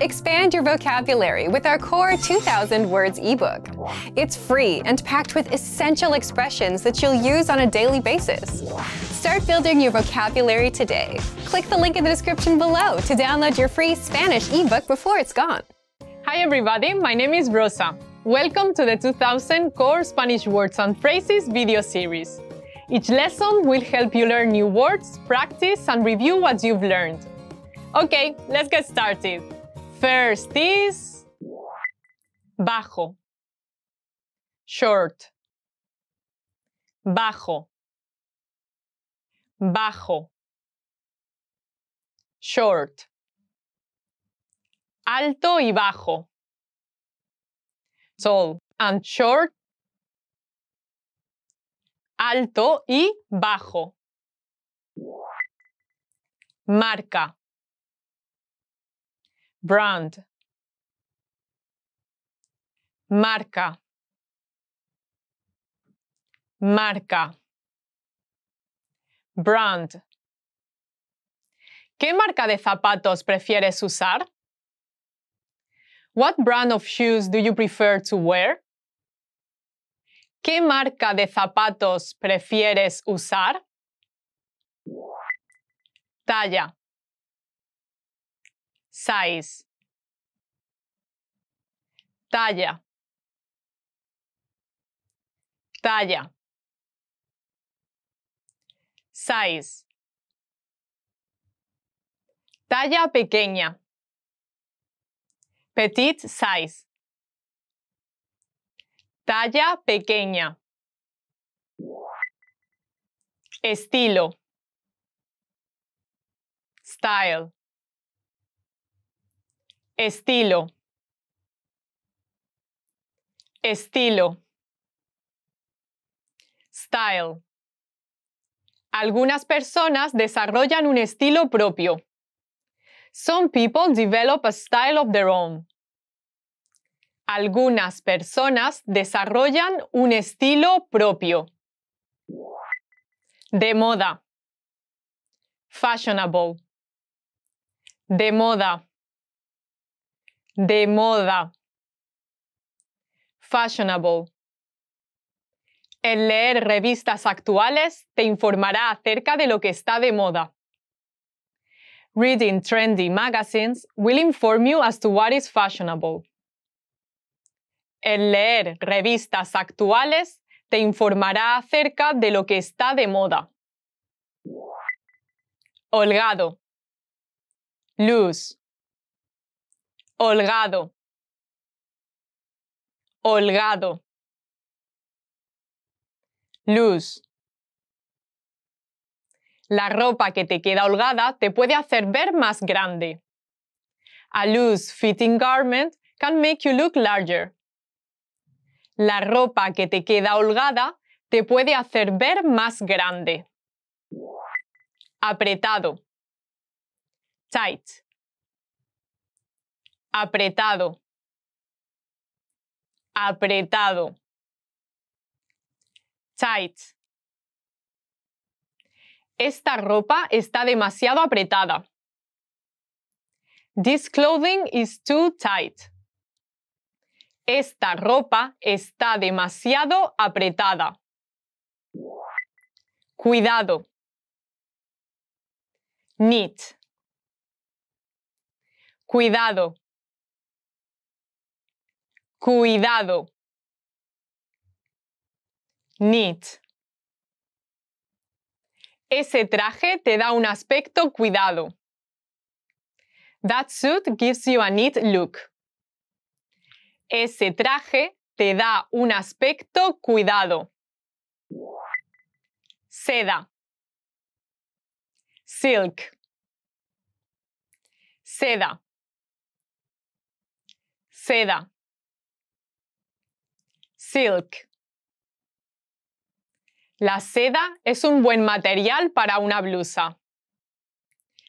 Expand your vocabulary with our Core 2000 Words ebook. It's free and packed with essential expressions that you'll use on a daily basis. Start building your vocabulary today. Click the link in the description below to download your free Spanish ebook before it's gone. Hi everybody, my name is Rosa. Welcome to the 2000 Core Spanish Words and Phrases video series. Each lesson will help you learn new words, practice, and review what you've learned. Okay, let's get started. First is bajo, short, bajo, bajo, short, alto y bajo, tall and short, alto y bajo, marca, brand, marca, marca, brand. ¿Qué marca de zapatos prefieres usar? What brand of shoes do you prefer to wear? ¿Qué marca de zapatos prefieres usar? Talla. Size talla, talla, size, talla pequeña, petit size, talla pequeña, estilo, style, estilo estilo, style. Algunas personas desarrollan un estilo propio. Some people develop a style of their own. Algunas personas desarrollan un estilo propio. De moda. Fashionable. De moda. De moda fashionable. El leer revistas actuales te informará acerca de lo que está de moda. Reading trendy magazines will inform you as to what is fashionable. El leer revistas actuales te informará acerca de lo que está de moda. Holgado. Luz. Holgado. Holgado. Loose La ropa que te queda holgada te puede hacer ver más grande. A loose fitting garment can make you look larger. La ropa que te queda holgada te puede hacer ver más grande. Apretado. Tight. Apretado apretado. Tight. Esta ropa está demasiado apretada. This clothing is too tight. Esta ropa está demasiado apretada. Cuidado. Knit. Cuidado cuidado, neat. Ese traje te da un aspecto cuidado. That suit gives you a neat look. Ese traje te da un aspecto cuidado. Seda. Silk. Seda. Seda silk. La seda es un buen material para una blusa.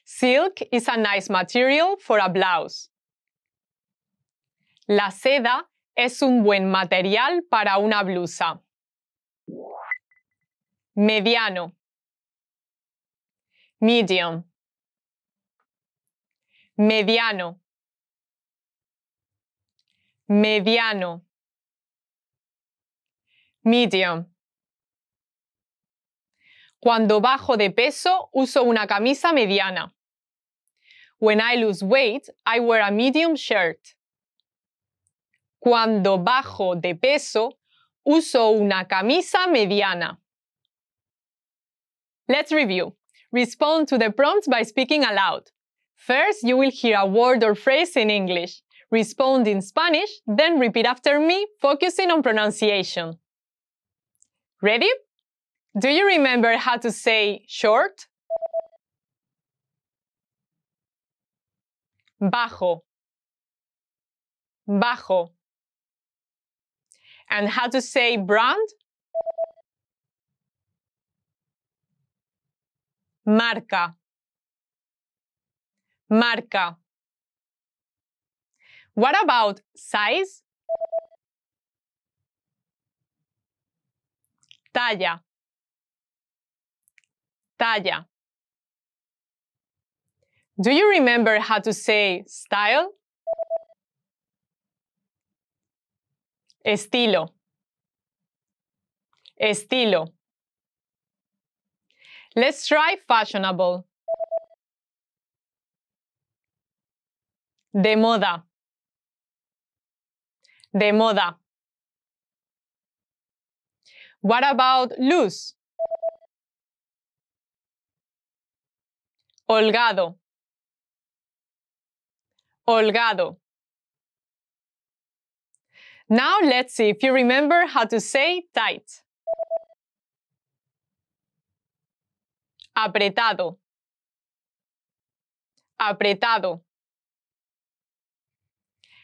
Silk is a nice material for a blouse. La seda es un buen material para una blusa. Mediano. Medium. Mediano. Mediano. medium. Cuando bajo de peso, uso una camisa mediana. When I lose weight, I wear a medium shirt. Cuando bajo de peso, uso una camisa mediana. Let's review. Respond to the prompts by speaking aloud. First, you will hear a word or phrase in English. Respond in Spanish, then repeat after me, focusing on pronunciation. Ready? Do you remember how to say short? Bajo. Bajo. And how to say brand? Marca. Marca. What about size? talla, talla. Do you remember how to say style? Estilo. Estilo. Let's try fashionable. De moda. De moda. What about loose? Holgado. Holgado. Now let's see if you remember how to say tight. Apretado. Apretado.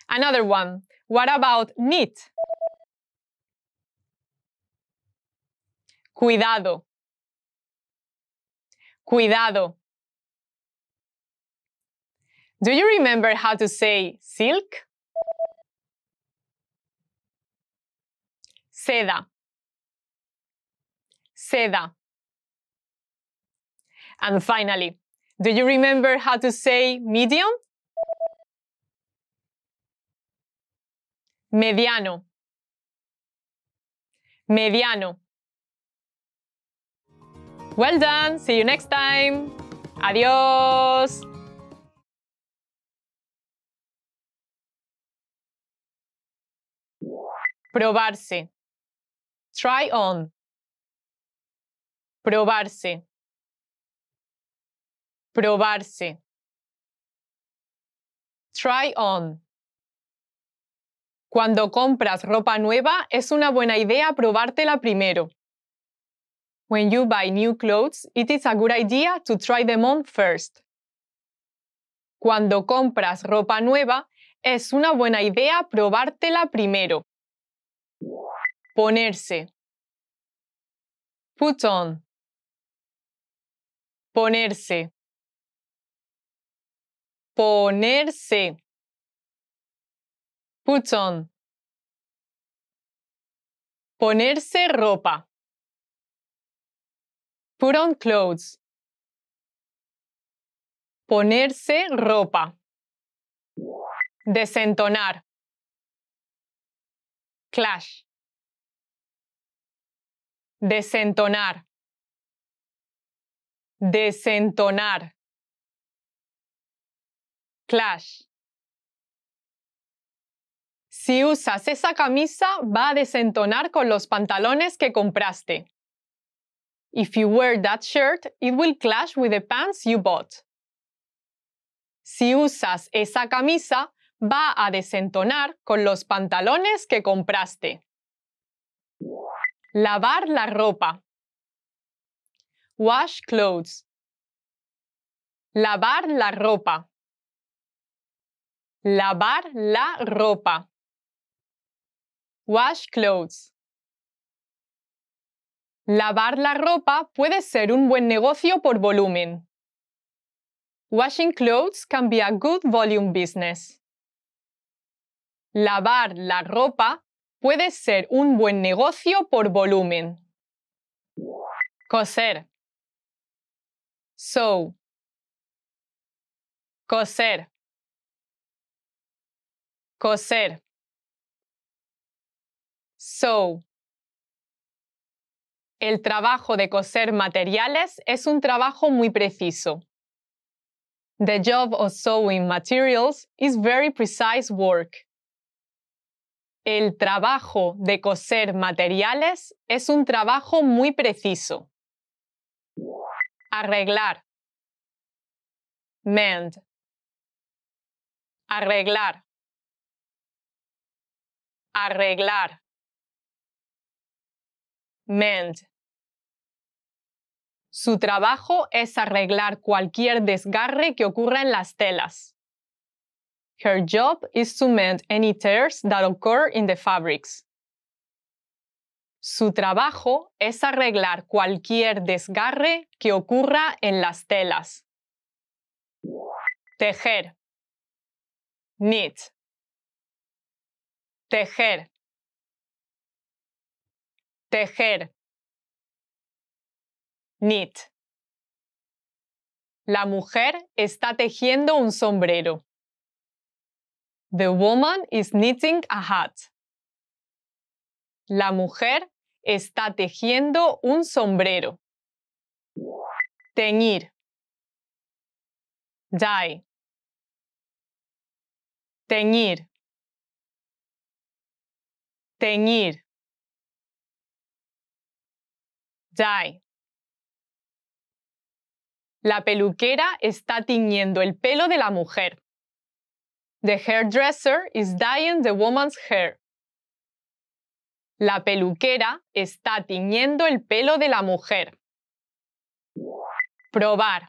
Another one. What about neat? Cuidado. Cuidado. Do you remember how to say silk? Seda. Seda. And finally, do you remember how to say medium? Mediano. Mediano. Well done. See you next time. Adiós. Probarse. Try on. Probarse. Probarse. Try on. Cuando compras ropa nueva, es una buena idea probártela primero. When you buy new clothes, it is a good idea to try them on first. Cuando compras ropa nueva, es una buena idea probártela primero. Ponerse. Put on. Ponerse. Ponerse. Put on. Ponerse ropa. Put on clothes. Ponerse ropa. Desentonar. Clash. Desentonar. Desentonar. Clash. Si usas esa camisa, va a desentonar con los pantalones que compraste. If you wear that shirt, it will clash with the pants you bought. Si usas esa camisa, va a desentonar con los pantalones que compraste. Lavar la ropa. Wash clothes. Lavar la ropa. Lavar la ropa. Wash clothes. Lavar la ropa puede ser un buen negocio por volumen. Washing clothes can be a good volume business. Lavar la ropa puede ser un buen negocio por volumen. Coser. Sew. Coser. Coser. Sew el trabajo de coser materiales es un trabajo muy preciso. The job of sewing materials is very precise work. El trabajo de coser materiales es un trabajo muy preciso. Arreglar. Mend. Arreglar. Arreglar. Mend. Su trabajo es arreglar cualquier desgarre que ocurra en las telas. Her job is to mend any tears that occur in the fabrics. Su trabajo es arreglar cualquier desgarre que ocurra en las telas. Tejer. Knit. Tejer. Tejer knit. La mujer está tejiendo un sombrero. The woman is knitting a hat. La mujer está tejiendo un sombrero. Teñir. Dye. Teñir. Teñir. Dye. La peluquera está tiñendo el pelo de la mujer. The hairdresser is dyeing the woman's hair. La peluquera está tiñendo el pelo de la mujer. Probar.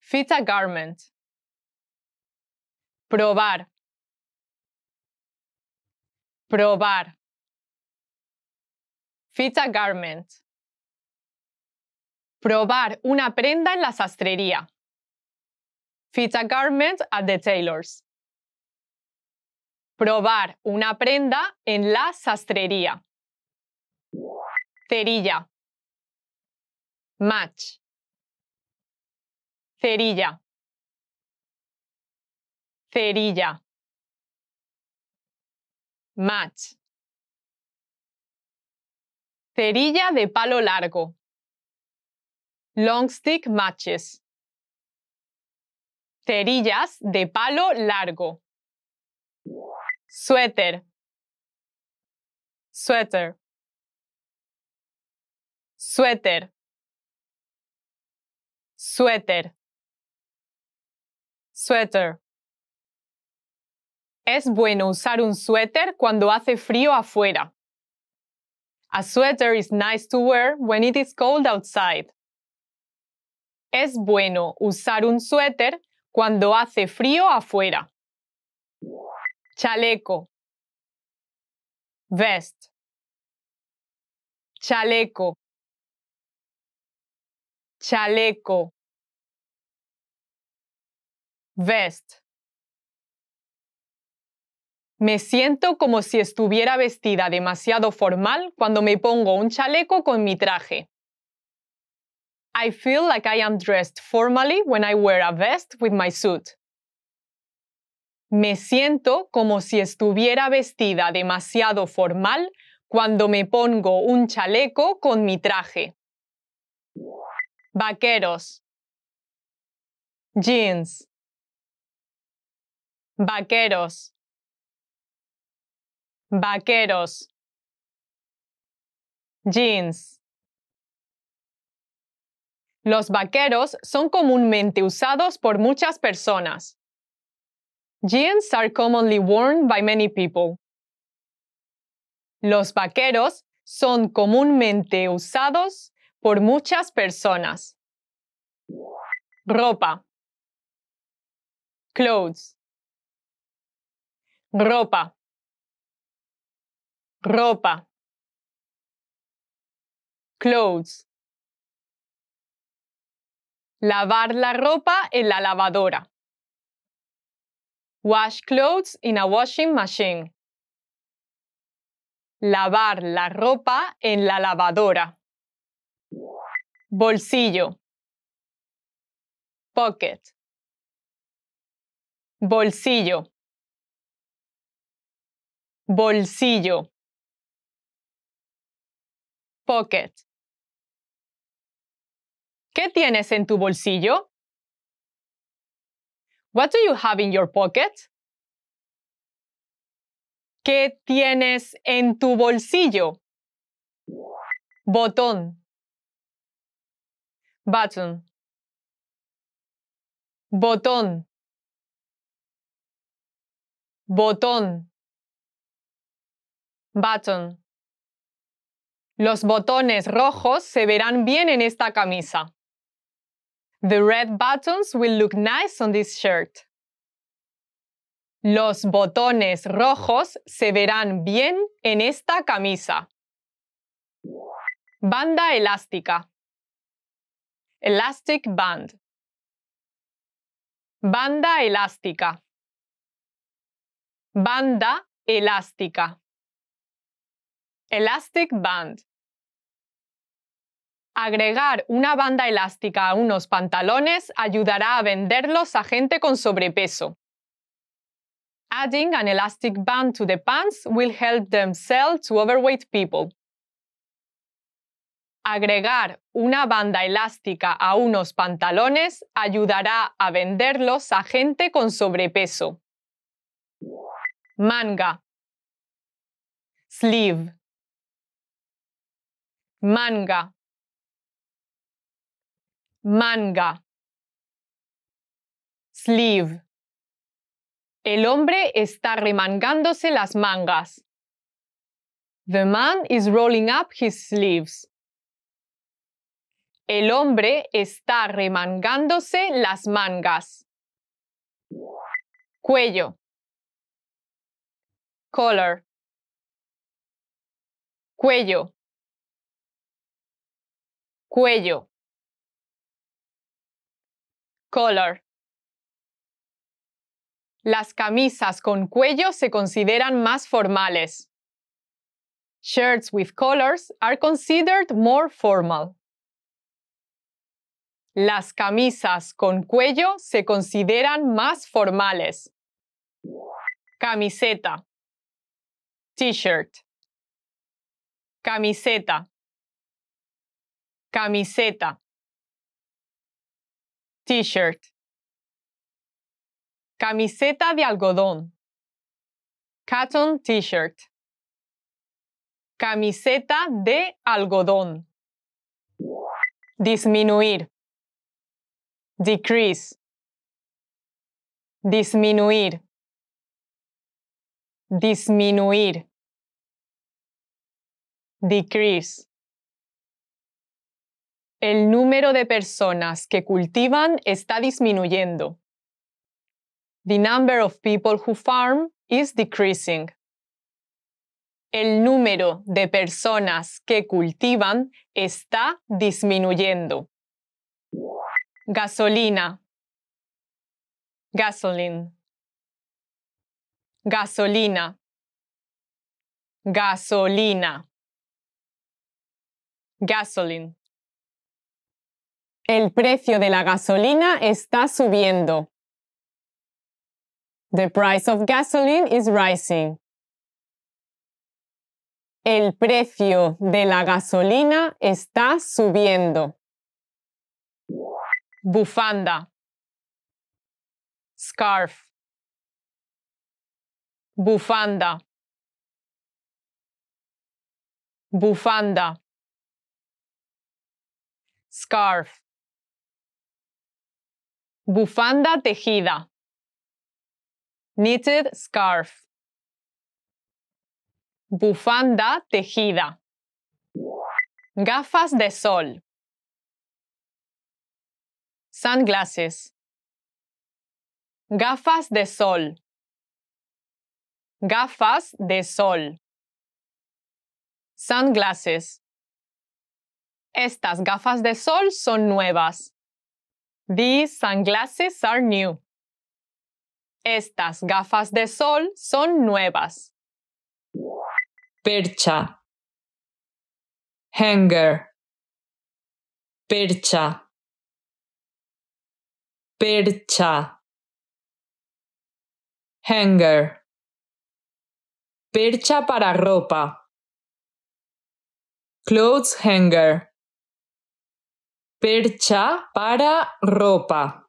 Fit a garment. Probar. Probar. Fit a garment. Probar una prenda en la sastrería. Fit a garment at the tailor's. Probar una prenda en la sastrería. Cerilla. Match. Cerilla. Cerilla. Match. Cerilla de palo largo long stick matches. Terillas de palo largo. Suéter. Suéter. Suéter. Suéter. Suéter. Es bueno usar un suéter cuando hace frío afuera. A sweater is nice to wear when it is cold outside es bueno usar un suéter cuando hace frío afuera. Chaleco. Vest. Chaleco. Chaleco. Vest. Me siento como si estuviera vestida demasiado formal cuando me pongo un chaleco con mi traje. I feel like I am dressed formally when I wear a vest with my suit. Me siento como si estuviera vestida demasiado formal cuando me pongo un chaleco con mi traje. Vaqueros. Jeans. Vaqueros. Vaqueros. Jeans. Los vaqueros son comúnmente usados por muchas personas. Jeans are commonly worn by many people. Los vaqueros son comúnmente usados por muchas personas. Ropa. Clothes. Ropa. Ropa. Clothes. Lavar la ropa en la lavadora. Wash clothes in a washing machine. Lavar la ropa en la lavadora. Bolsillo. Pocket. Bolsillo. Bolsillo. Pocket. ¿Qué tienes en tu bolsillo? What do you have in your pocket? ¿Qué tienes en tu bolsillo? Botón. Button. Botón. Botón. Button. Los botones rojos se verán bien en esta camisa. The red buttons will look nice on this shirt. Los botones rojos se verán bien en esta camisa. Banda elástica. Elastic band. Banda elástica. Banda elástica. Elastic band. Agregar una banda elástica a unos pantalones ayudará a venderlos a gente con sobrepeso. Adding an elastic band to the pants will help them sell to overweight people. Agregar una banda elástica a unos pantalones ayudará a venderlos a gente con sobrepeso. Manga. Sleeve. Manga manga, sleeve. El hombre está remangándose las mangas. The man is rolling up his sleeves. El hombre está remangándose las mangas. Cuello. Collar. Cuello. Cuello. Las camisas con cuello se consideran más formales. Shirts with collars are considered more formal. Las camisas con cuello se consideran más formales. Camiseta. T-shirt. Camiseta. Camiseta. T-shirt. Camiseta de algodón. Cotton T-shirt. Camiseta de algodón. Disminuir. Decrease. Disminuir. Disminuir. Decrease. El número de personas que cultivan está disminuyendo. The number of people who farm is decreasing. El número de personas que cultivan está disminuyendo. Gasolina. Gasoline. Gasolina. Gasolina. Gasoline. El precio de la gasolina está subiendo. The price of gasoline is rising. El precio de la gasolina está subiendo. Bufanda. Scarf. Bufanda. Bufanda. Scarf. Bufanda tejida. Knitted scarf. Bufanda tejida. Gafas de sol. Sunglasses. Gafas de sol. Gafas de sol. Sunglasses. Estas gafas de sol son nuevas. These sunglasses are new. Estas gafas de sol son nuevas. Percha. Hanger. Percha. Percha. Hanger. Percha para ropa. Clothes hanger. Percha para ropa.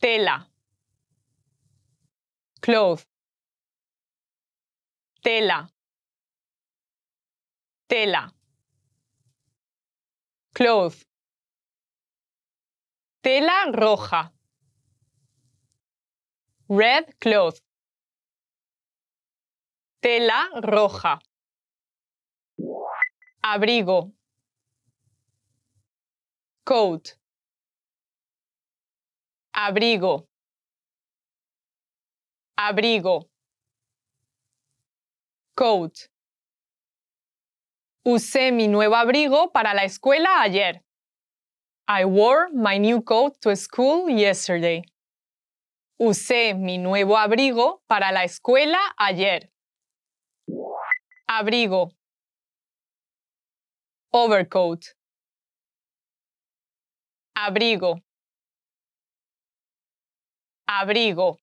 Tela. Cloth. Tela. Tela. Cloth. Tela roja. Red cloth. Tela roja. Abrigo coat, abrigo, abrigo, coat. Usé mi nuevo abrigo para la escuela ayer. I wore my new coat to school yesterday. Usé mi nuevo abrigo para la escuela ayer. Abrigo. Overcoat abrigo, abrigo,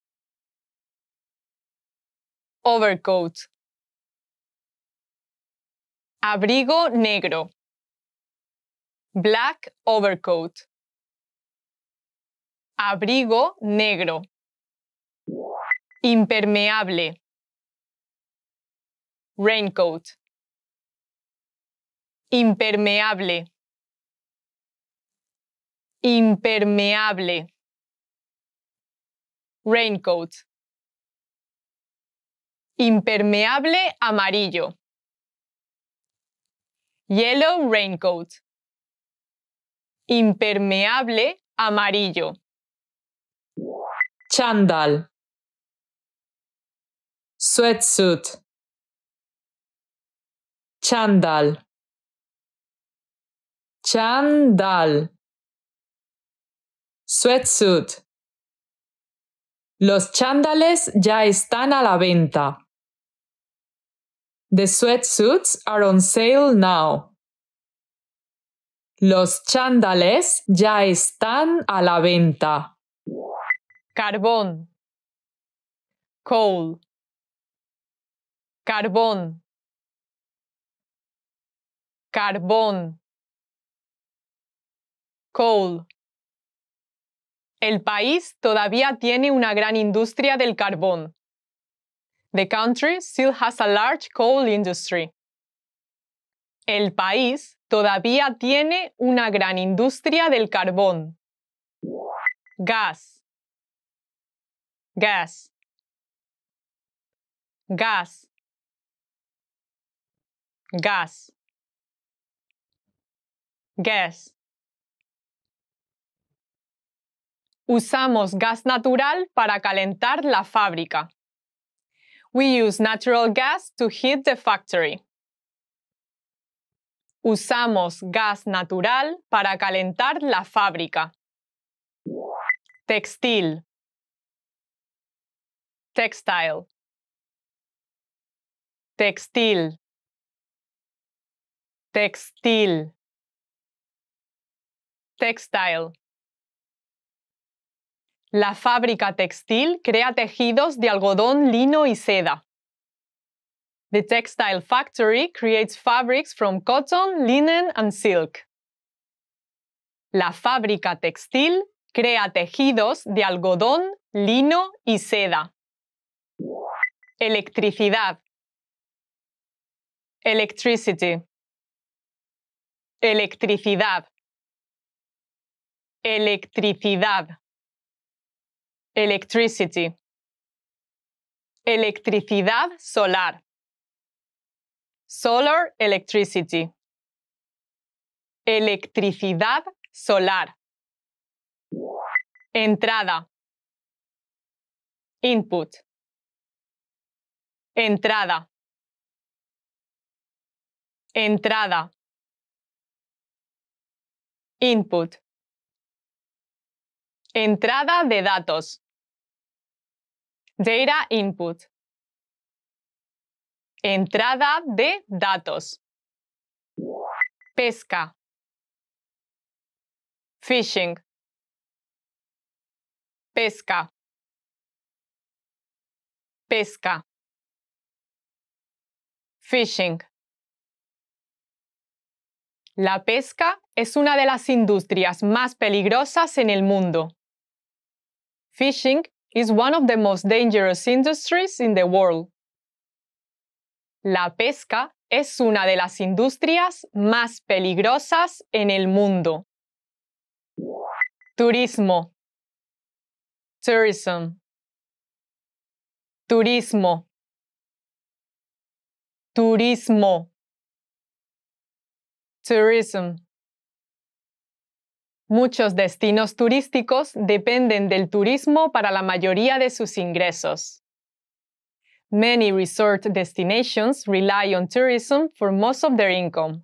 overcoat, abrigo negro, black overcoat, abrigo negro, impermeable, raincoat, impermeable. Impermeable. Raincoat. Impermeable amarillo. Yellow raincoat. Impermeable amarillo. Chandal. Sweatsuit. Chandal. Chandal. Sweatsuit. Los chándales ya están a la venta. The sweatsuits are on sale now. Los chándales ya están a la venta. Carbón. Coal. Carbón. Carbón. Coal. El país todavía tiene una gran industria del carbón. The country still has a large coal industry. El país todavía tiene una gran industria del carbón. Gas. Gas. Gas. Gas. Gas. Usamos gas natural para calentar la fábrica. We use natural gas to heat the factory. Usamos gas natural para calentar la fábrica. Textil. Textile. Textil. Textil. Textile. La fábrica textil crea tejidos de algodón, lino y seda. The textile factory creates fabrics from cotton, linen and silk. La fábrica textil crea tejidos de algodón, lino y seda. Electricidad. Electricity. Electricidad. Electricidad. Electricity. Electricidad solar. Solar electricity. Electricidad solar. Entrada. Input. Entrada. Entrada. Input. Entrada de datos. Data input. Entrada de datos. Pesca. Fishing. Pesca. Pesca. Fishing. La pesca es una de las industrias más peligrosas en el mundo. Fishing is one of the most dangerous industries in the world. La pesca es una de las industrias más peligrosas en el mundo. Turismo. Tourism. Turismo. Turismo. Tourism. Muchos destinos turísticos dependen del turismo para la mayoría de sus ingresos. Many resort destinations rely on tourism for most of their income.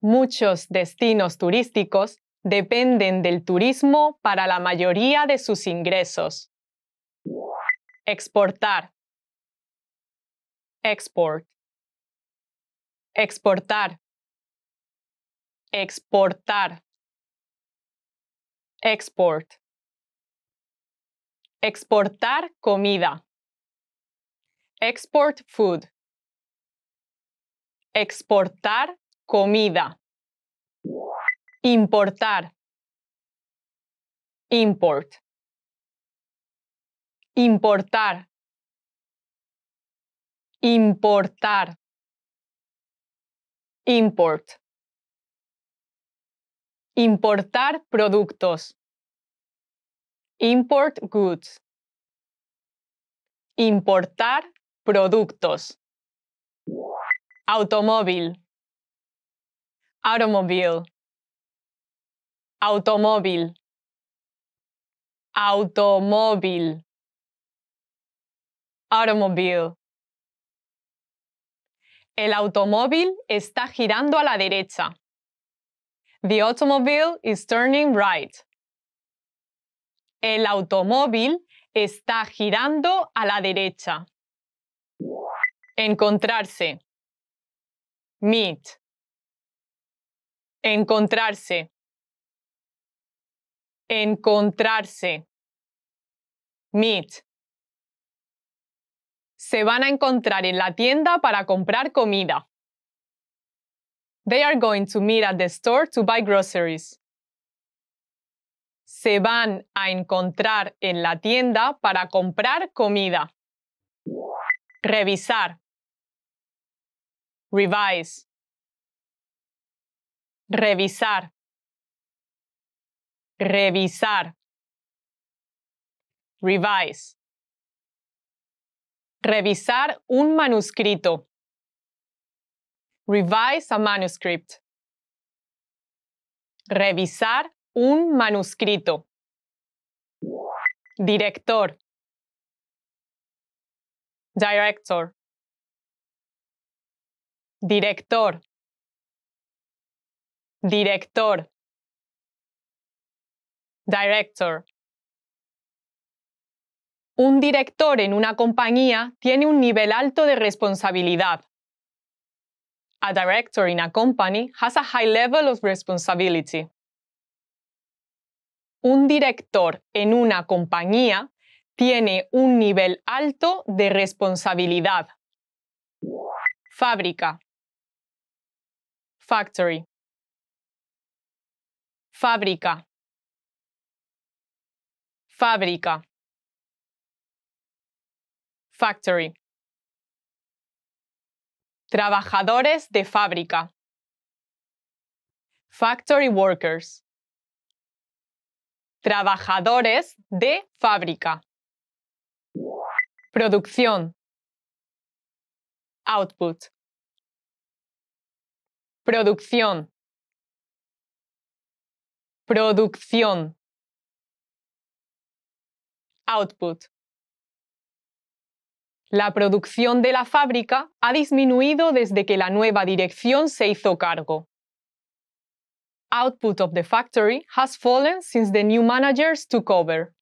Muchos destinos turísticos dependen del turismo para la mayoría de sus ingresos. Exportar. Export. Exportar. Exportar. Export. Exportar comida. Export food. Exportar comida. Importar. Import. Importar. Importar. Import. Importar productos. Import goods. Importar productos. Automóvil. Automóvil. Automóvil. Automóvil. Automóvil. El automóvil está girando a la derecha. The automobile is turning right. El automóvil está girando a la derecha. Encontrarse. Meet. Encontrarse. Encontrarse. Meet. Se van a encontrar en la tienda para comprar comida. They are going to meet at the store to buy groceries. Se van a encontrar en la tienda para comprar comida. Revisar. Revise. Revisar. Revisar. Revise. Revisar un manuscrito. Revise a manuscript. Revisar un manuscrito. Director. Director. Director. Director. Director. Un director en una compañía tiene un nivel alto de responsabilidad a director in a company has a high level of responsibility. Un director en una compañía tiene un nivel alto de responsabilidad. Fábrica. Factory. Fábrica. Fábrica. Factory. Trabajadores de fábrica. Factory workers. Trabajadores de fábrica. Producción. Output. Producción. Producción. Output. La producción de la fábrica ha disminuido desde que la nueva dirección se hizo cargo. Output of the factory has fallen since the new managers took over.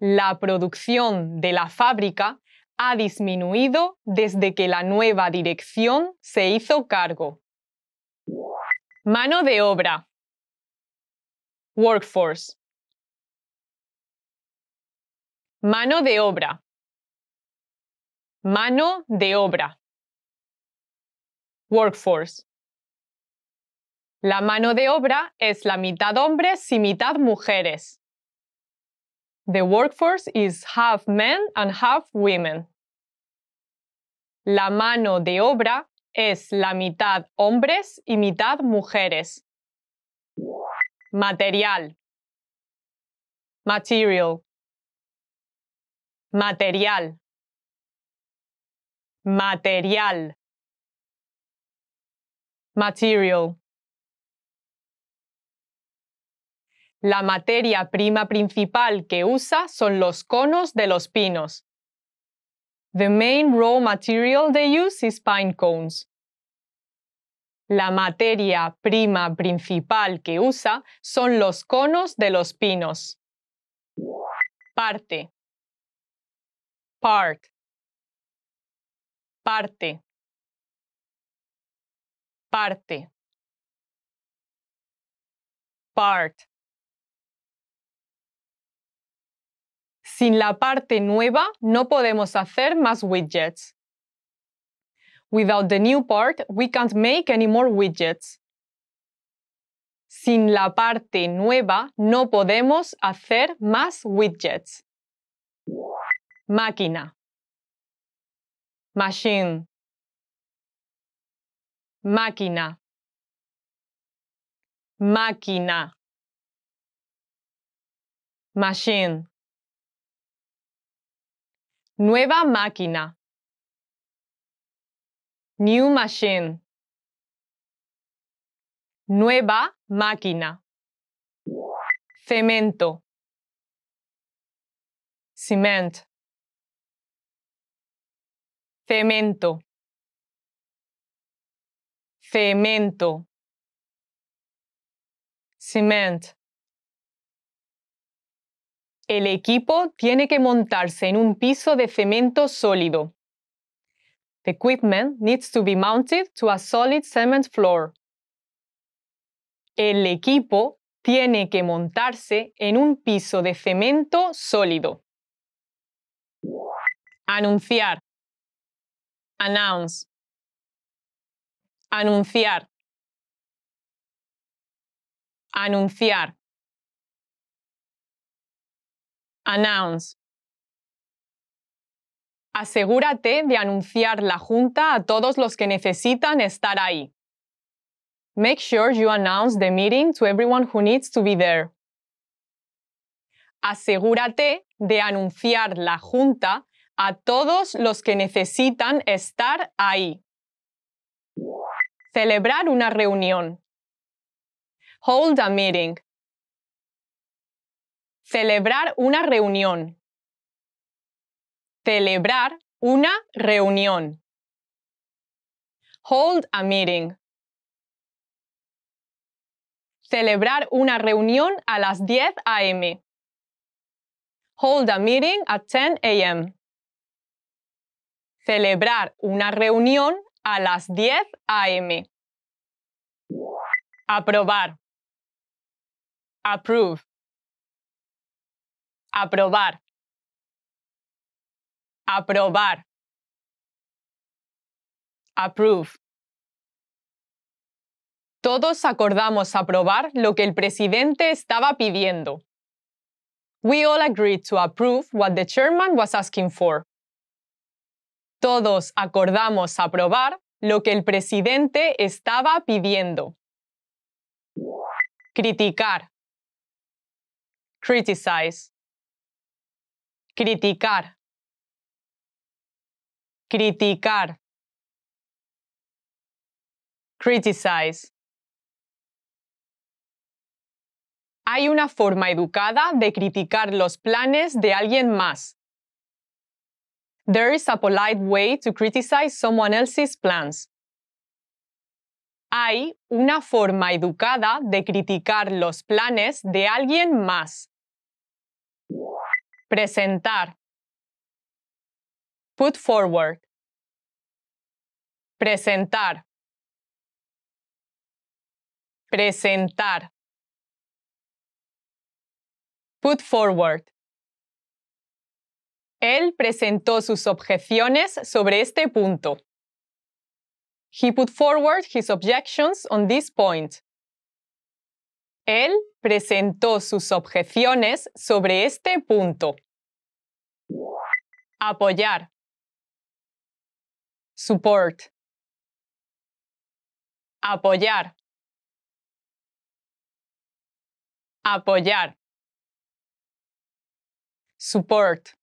La producción de la fábrica ha disminuido desde que la nueva dirección se hizo cargo. Mano de obra. Workforce. Mano de obra. Mano de obra. Workforce. La mano de obra es la mitad hombres y mitad mujeres. The workforce is half men and half women. La mano de obra es la mitad hombres y mitad mujeres. Material. Material. Material material, material. La materia prima principal que usa son los conos de los pinos. The main raw material they use is pine cones. La materia prima principal que usa son los conos de los pinos. Parte. Part parte, parte, part. Sin la parte nueva no podemos hacer más widgets. Without the new part, we can't make any more widgets. Sin la parte nueva no podemos hacer más widgets. Máquina machine, máquina, máquina, machine, nueva máquina, new machine, nueva máquina, cemento, cement cemento, cemento, cement. El equipo tiene que montarse en un piso de cemento sólido. The equipment needs to be mounted to a solid cement floor. El equipo tiene que montarse en un piso de cemento sólido. Anunciar announce, anunciar, anunciar, announce. Asegúrate de anunciar la junta a todos los que necesitan estar ahí. Make sure you announce the meeting to everyone who needs to be there. Asegúrate de anunciar la junta a todos los que necesitan estar ahí. Celebrar una reunión. Hold a meeting. Celebrar una reunión. Celebrar una reunión. Hold a meeting. Celebrar una reunión a las 10 a.m. Hold a meeting at 10 a.m celebrar una reunión a las 10 a.m. Aprobar. Approve. Aprobar. Aprobar. Approve. Todos acordamos aprobar lo que el presidente estaba pidiendo. We all agreed to approve what the chairman was asking for todos acordamos aprobar lo que el presidente estaba pidiendo. Criticar. Criticize. Criticar. Criticar. Criticize. Hay una forma educada de criticar los planes de alguien más, There is a polite way to criticize someone else's plans. Hay una forma educada de criticar los planes de alguien más. Presentar. Put forward. Presentar. Presentar. Put forward. Él presentó sus objeciones sobre este punto. He put forward his objections on this point. Él presentó sus objeciones sobre este punto. Apoyar. Support. Apoyar. Apoyar. Support.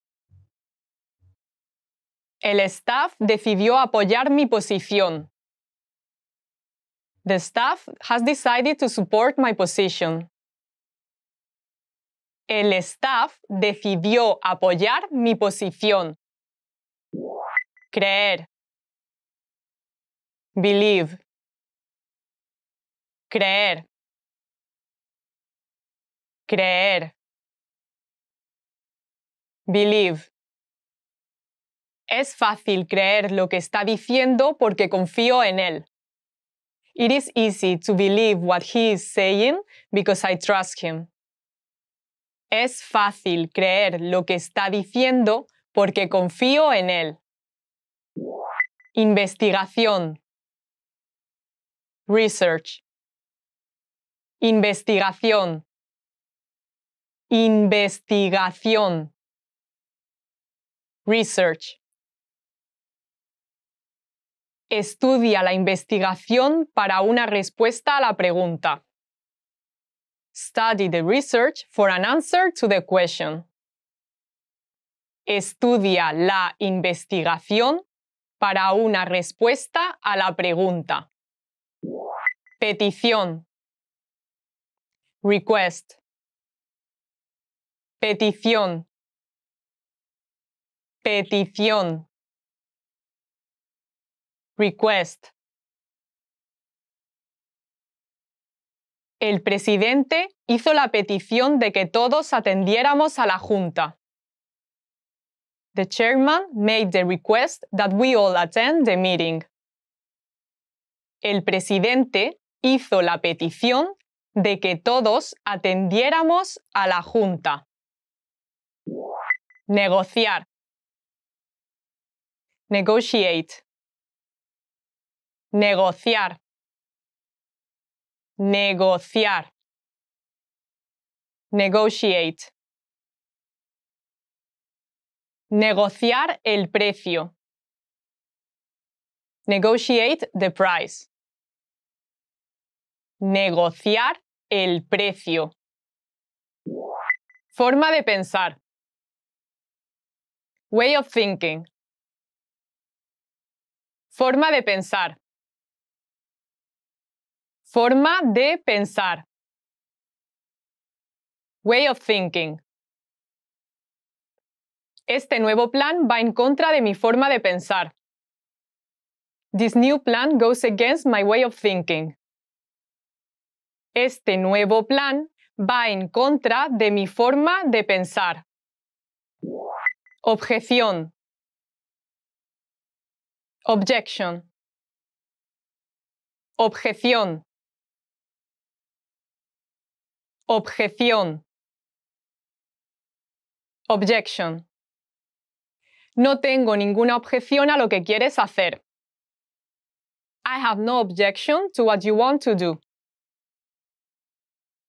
El staff decidió apoyar mi posición. The staff has decided to support my position. El staff decidió apoyar mi posición. Creer. Believe. Creer. Creer. Believe. Es fácil creer lo que está diciendo porque confío en él. It is easy to believe what he is saying because I trust him. Es fácil creer lo que está diciendo porque confío en él. Investigación. Research. Investigación. Investigación. Research estudia la investigación para una respuesta a la pregunta. Study the research for an answer to the question. Estudia la investigación para una respuesta a la pregunta. Petición. Request. Petición. Petición. Request. El presidente hizo la petición de que todos atendiéramos a la Junta. The chairman made the request that we all attend the meeting. El presidente hizo la petición de que todos atendiéramos a la Junta. Negociar. Negotiate negociar, negociar, negotiate, negociar el precio, negotiate the price, negociar el precio. Forma de pensar. Way of thinking. Forma de pensar. Forma de pensar. Way of thinking. Este nuevo plan va en contra de mi forma de pensar. This new plan goes against my way of thinking. Este nuevo plan va en contra de mi forma de pensar. Objeción. Objection. Objeción. Objeción. Objection. No tengo ninguna objeción a lo que quieres hacer. I have no objection to what you want to do.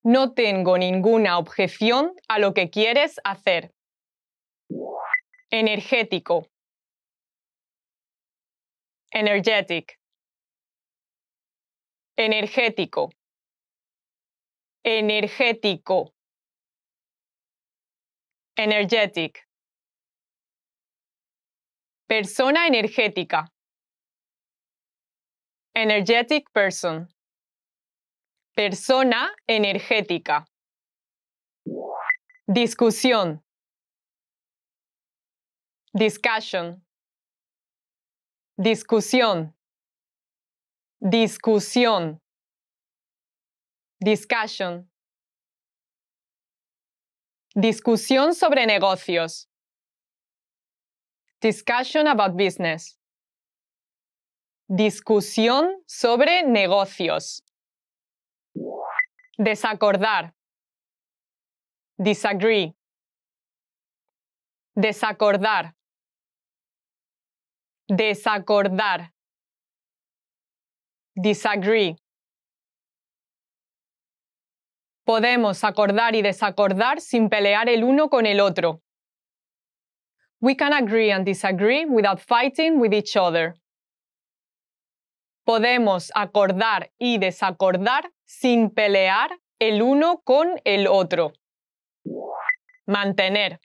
No tengo ninguna objeción a lo que quieres hacer. Energético. Energetic. Energético energético. Energetic. Persona energética. Energetic person. Persona energética. Discusión. Discussion. Discusión. Discusión. Discussion. Discusión sobre negocios. Discussion about business. Discusión sobre negocios. Desacordar. Disagree. Desacordar. Desacordar. Disagree. Podemos acordar y desacordar sin pelear el uno con el otro. We can agree and disagree without fighting with each other. Podemos acordar y desacordar sin pelear el uno con el otro. Mantener.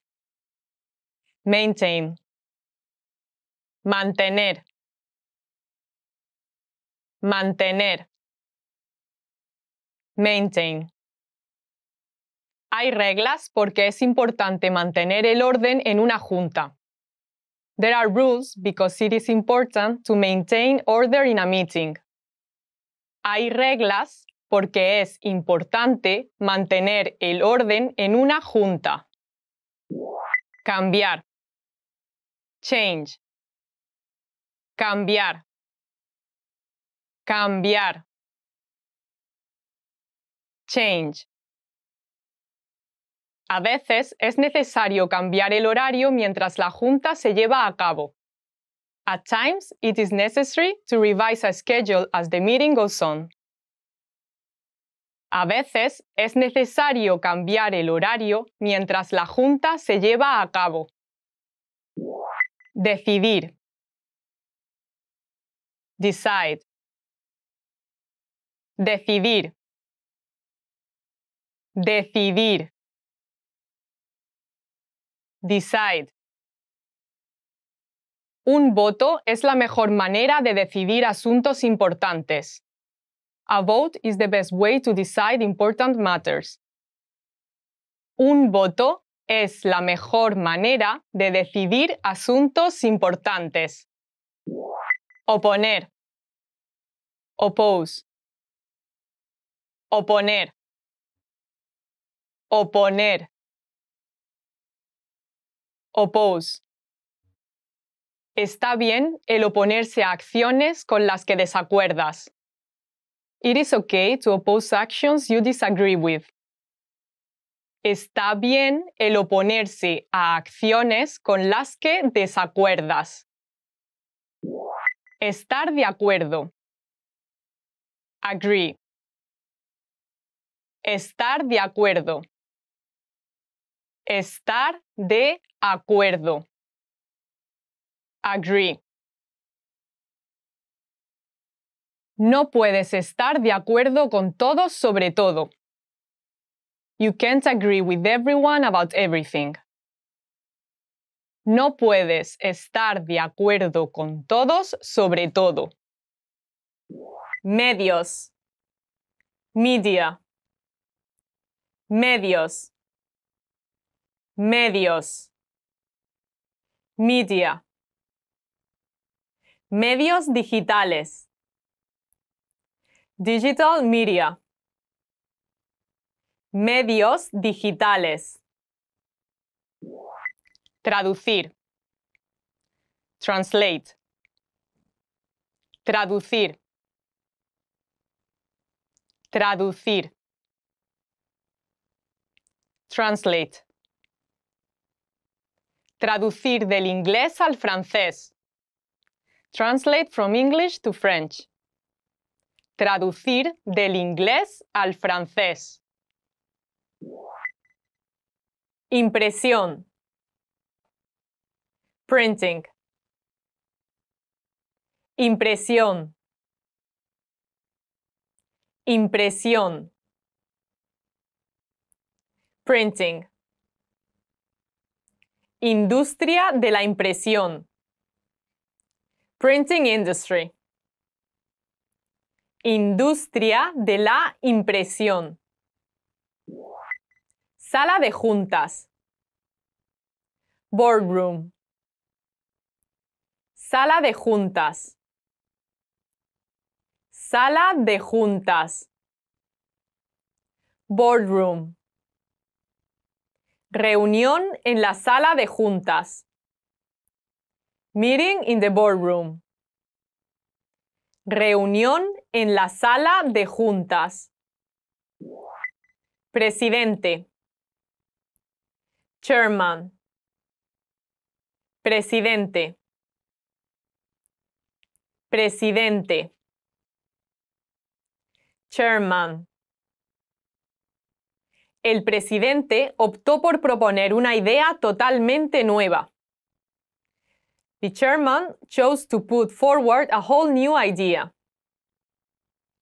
Maintain. Mantener. Mantener. Maintain. Hay reglas porque es importante mantener el orden en una junta. There are rules because it is important to maintain order in a meeting. Hay reglas porque es importante mantener el orden en una junta. Cambiar. Change. Cambiar. Cambiar. Change. A veces es necesario cambiar el horario mientras la junta se lleva a cabo. At times, it is necessary to revise a schedule as the meeting goes on. A veces es necesario cambiar el horario mientras la junta se lleva a cabo. Decidir. Decide. Decidir. Decidir. Decide. Un voto es la mejor manera de decidir asuntos importantes. A vote is the best way to decide important matters. Un voto es la mejor manera de decidir asuntos importantes. Oponer. Oppose. Oponer. Oponer. Oppose. Está bien el oponerse a acciones con las que desacuerdas. It is okay to oppose actions you disagree with. Está bien el oponerse a acciones con las que desacuerdas. Estar de acuerdo. Agree. Estar de acuerdo estar de acuerdo. Agree. No puedes estar de acuerdo con todos sobre todo. You can't agree with everyone about everything. No puedes estar de acuerdo con todos sobre todo. Medios. Media. Medios medios, media, medios digitales, digital media, medios digitales, traducir, translate, traducir, traducir, translate. Traducir del inglés al francés. Translate from English to French. Traducir del inglés al francés. Impresión. Printing. Impresión. Impresión. Printing. Industria de la impresión. Printing industry. Industria de la impresión. Sala de juntas. Boardroom. Sala de juntas. Sala de juntas. Boardroom. Reunión en la sala de juntas. Meeting in the boardroom. Reunión en la sala de juntas. Presidente. Chairman. Presidente. Presidente. Chairman el presidente optó por proponer una idea totalmente nueva. The chairman chose to put forward a whole new idea.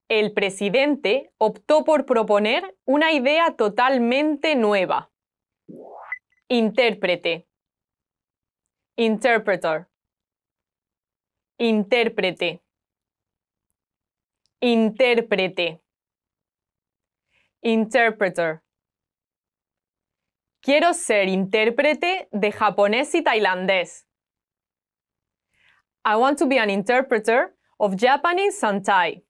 El presidente optó por proponer una idea totalmente nueva. Intérprete. Interpreter. Intérprete. Intérprete. Interpreter. Quiero ser intérprete de japonés y tailandés. I want to be an interpreter of Japanese and Thai.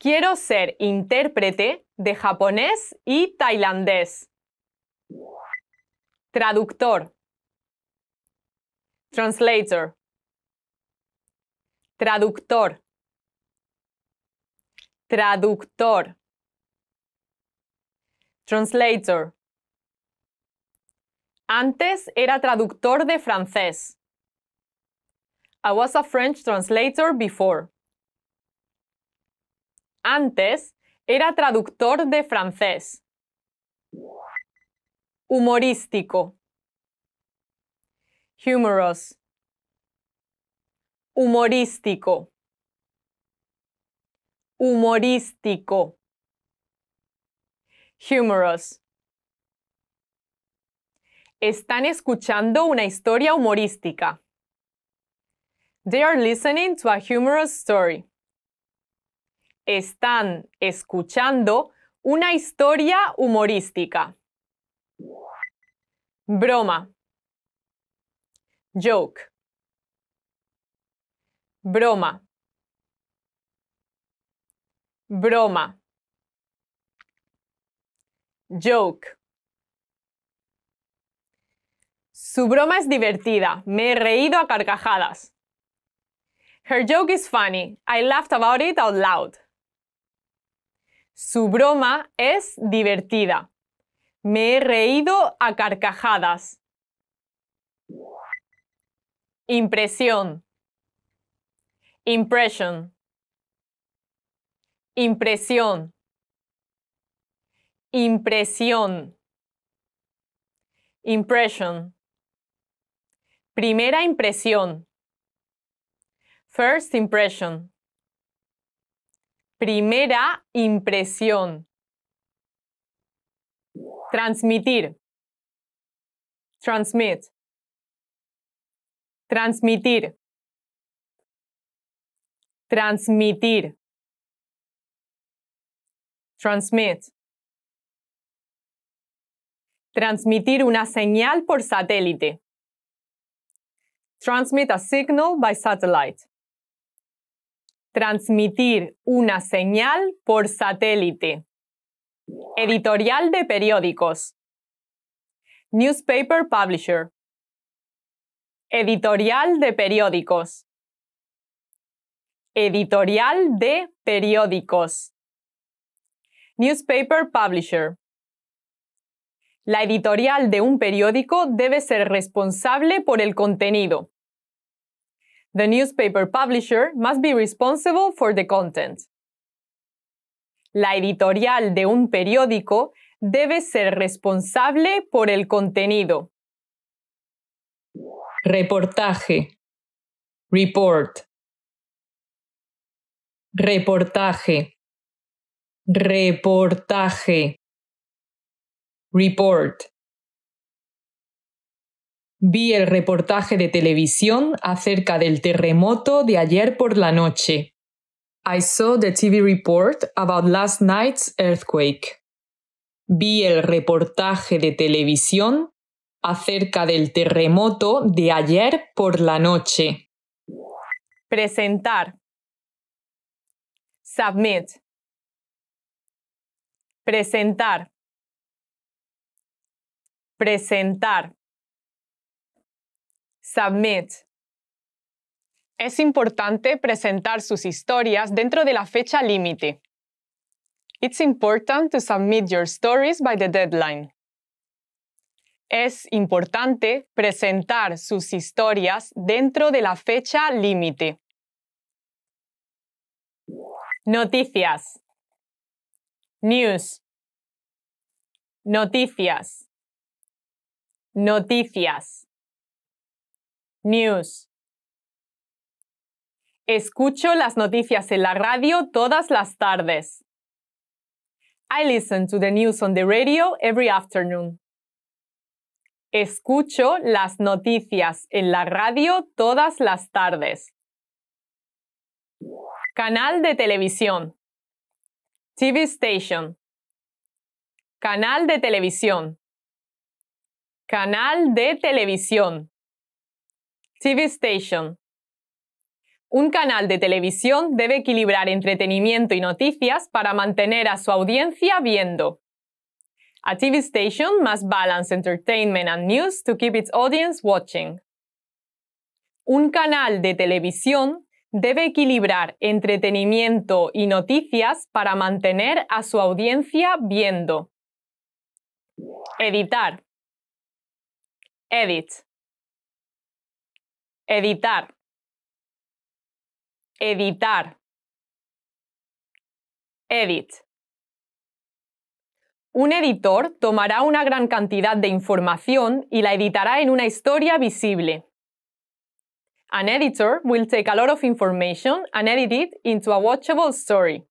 Quiero ser intérprete de japonés y tailandés. Traductor. Translator. Traductor. Traductor. Translator. Antes era traductor de francés. I was a French translator before. Antes era traductor de francés. Humorístico. Humorous. Humorístico. Humorístico humorous. Están escuchando una historia humorística. They are listening to a humorous story. Están escuchando una historia humorística. Broma. Joke. Broma. Broma. Joke. Su broma es divertida. Me he reído a carcajadas. Her joke is funny. I laughed about it out loud. Su broma es divertida. Me he reído a carcajadas. Impresión. Impression. Impresión. Impresión. Impression. Primera impresión. First impression. Primera impresión. Transmitir. Transmit. Transmitir. Transmitir. Transmit. Transmitir una señal por satélite. Transmit a signal by satellite. Transmitir una señal por satélite. Editorial de periódicos. Newspaper Publisher. Editorial de periódicos. Editorial de periódicos. Newspaper Publisher. La editorial de un periódico debe ser responsable por el contenido. The newspaper publisher must be responsible for the content. La editorial de un periódico debe ser responsable por el contenido. Reportaje. Report. Reportaje. Reportaje. Report. Vi el reportaje de televisión acerca del terremoto de ayer por la noche. I saw the TV report about last night's earthquake. Vi el reportaje de televisión acerca del terremoto de ayer por la noche. Presentar. Submit. Presentar presentar, submit. Es importante presentar sus historias dentro de la fecha límite. It's important to submit your stories by the deadline. Es importante presentar sus historias dentro de la fecha límite. Noticias. News. Noticias. Noticias. News. Escucho las noticias en la radio todas las tardes. I listen to the news on the radio every afternoon. Escucho las noticias en la radio todas las tardes. Canal de televisión. TV station. Canal de televisión. Canal de televisión. TV Station. Un canal de televisión debe equilibrar entretenimiento y noticias para mantener a su audiencia viendo. A TV station must balance entertainment and news to keep its audience watching. Un canal de televisión debe equilibrar entretenimiento y noticias para mantener a su audiencia viendo. Editar. Edit. Editar. Editar. Edit. Un editor tomará una gran cantidad de información y la editará en una historia visible. An editor will take a lot of information and edit it into a watchable story.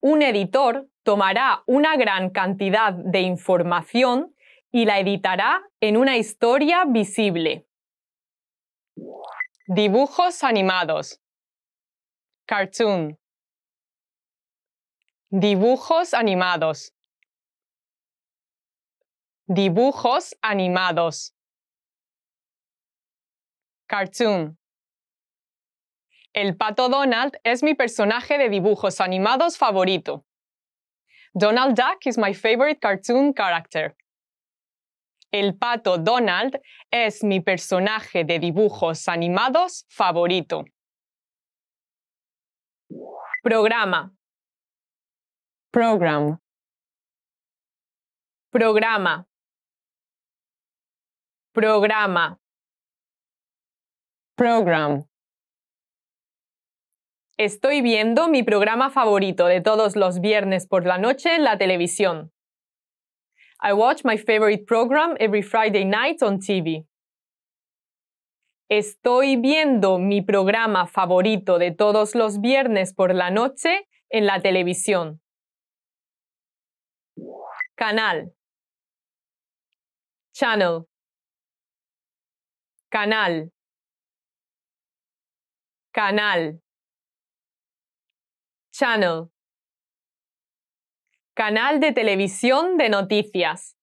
Un editor tomará una gran cantidad de información y la editará en una historia visible. Dibujos animados. Cartoon. Dibujos animados. Dibujos animados. Cartoon. El pato Donald es mi personaje de dibujos animados favorito. Donald Duck is my favorite cartoon character. El pato Donald es mi personaje de dibujos animados favorito. Programa. Program. Programa. Programa. Program. Estoy viendo mi programa favorito de todos los viernes por la noche en la televisión. I watch my favorite program every Friday night on TV. Estoy viendo mi programa favorito de todos los viernes por la noche en la televisión. Canal. Channel. Canal. Canal. Channel. Canal de televisión de noticias.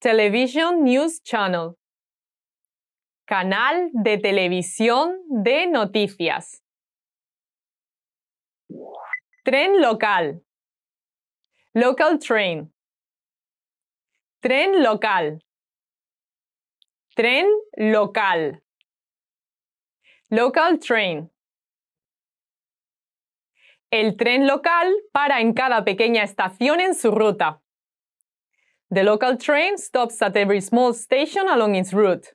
Television News Channel. Canal de televisión de noticias. Tren local. Local train. Tren local. Tren local. Local train. El tren local para en cada pequeña estación en su ruta. The local train stops at every small station along its route.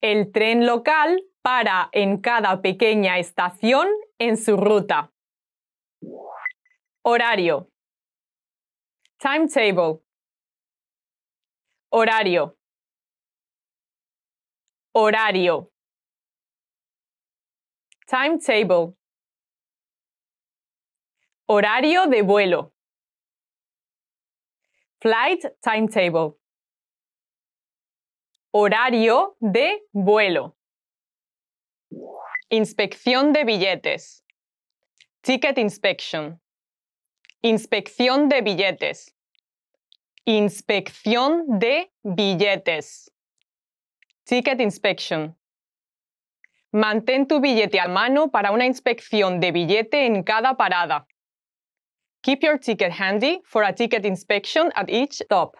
El tren local para en cada pequeña estación en su ruta. Horario. Timetable. Horario. Horario. Timetable. Horario de vuelo. Flight timetable. Horario de vuelo. Inspección de billetes. Ticket inspection. Inspección de billetes. Inspección de billetes. Ticket inspection. Mantén tu billete a mano para una inspección de billete en cada parada. Keep your ticket handy for a ticket inspection at each stop.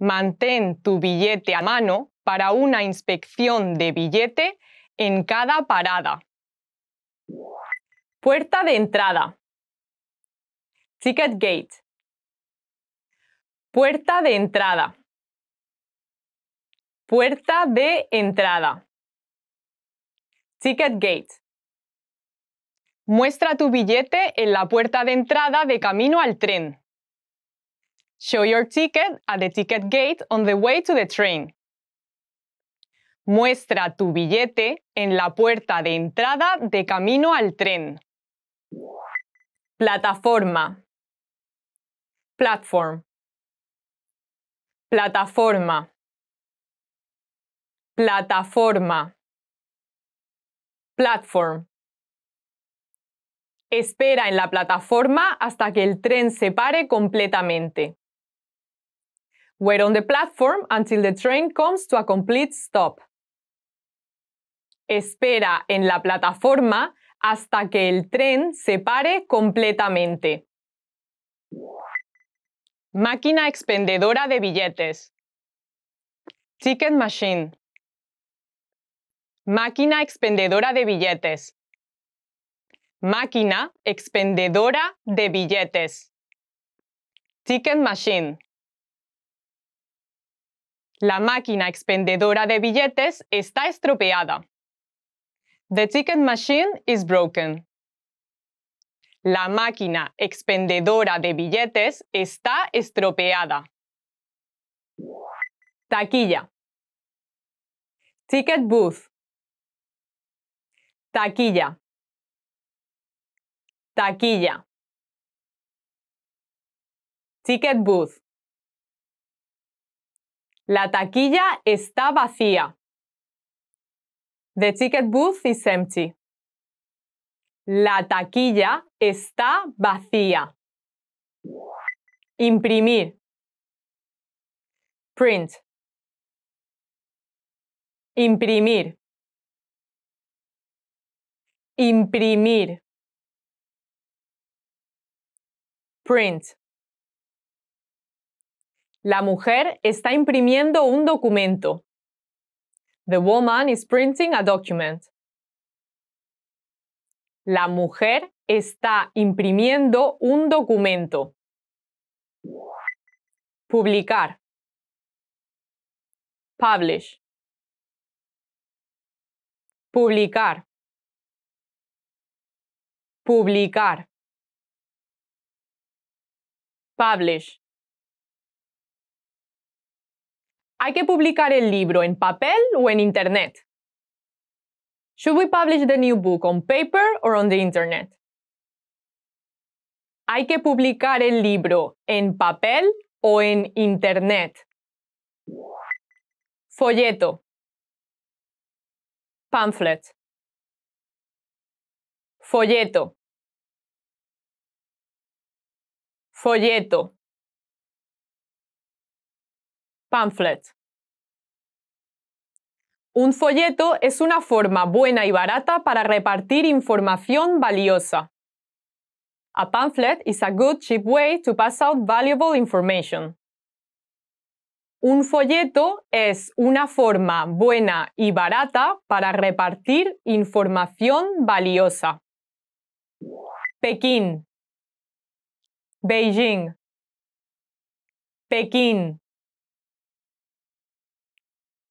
Mantén tu billete a mano para una inspección de billete en cada parada. Puerta de entrada. Ticket gate. Puerta de entrada. Puerta de entrada. Ticket gate. Muestra tu billete en la puerta de entrada de camino al tren. Show your ticket at the ticket gate on the way to the train. Muestra tu billete en la puerta de entrada de camino al tren. Plataforma. Platform. Plataforma. Plataforma. Platform. Espera en la plataforma hasta que el tren se pare completamente. Wait on the platform until the train comes to a complete stop. Espera en la plataforma hasta que el tren se pare completamente. Máquina expendedora de billetes. Ticket machine. Máquina expendedora de billetes. Máquina expendedora de billetes. Ticket Machine. La máquina expendedora de billetes está estropeada. The ticket machine is broken. La máquina expendedora de billetes está estropeada. Taquilla. Ticket booth. Taquilla taquilla, ticket booth. La taquilla está vacía. The ticket booth is empty. La taquilla está vacía. Imprimir. Print. Imprimir. Imprimir. print. La mujer está imprimiendo un documento. The woman is printing a document. La mujer está imprimiendo un documento. Publicar. Publish. Publicar. Publicar. Publish. ¿Hay que publicar el libro en papel o en Internet? Should we publish the new book on paper or on the Internet? ¿Hay que publicar el libro en papel o en Internet? Folleto. Pamphlet. Folleto. folleto, pamphlet. Un folleto es una forma buena y barata para repartir información valiosa. A pamphlet is a good cheap way to pass out valuable information. Un folleto es una forma buena y barata para repartir información valiosa. Pekín. Beijing, Pekín,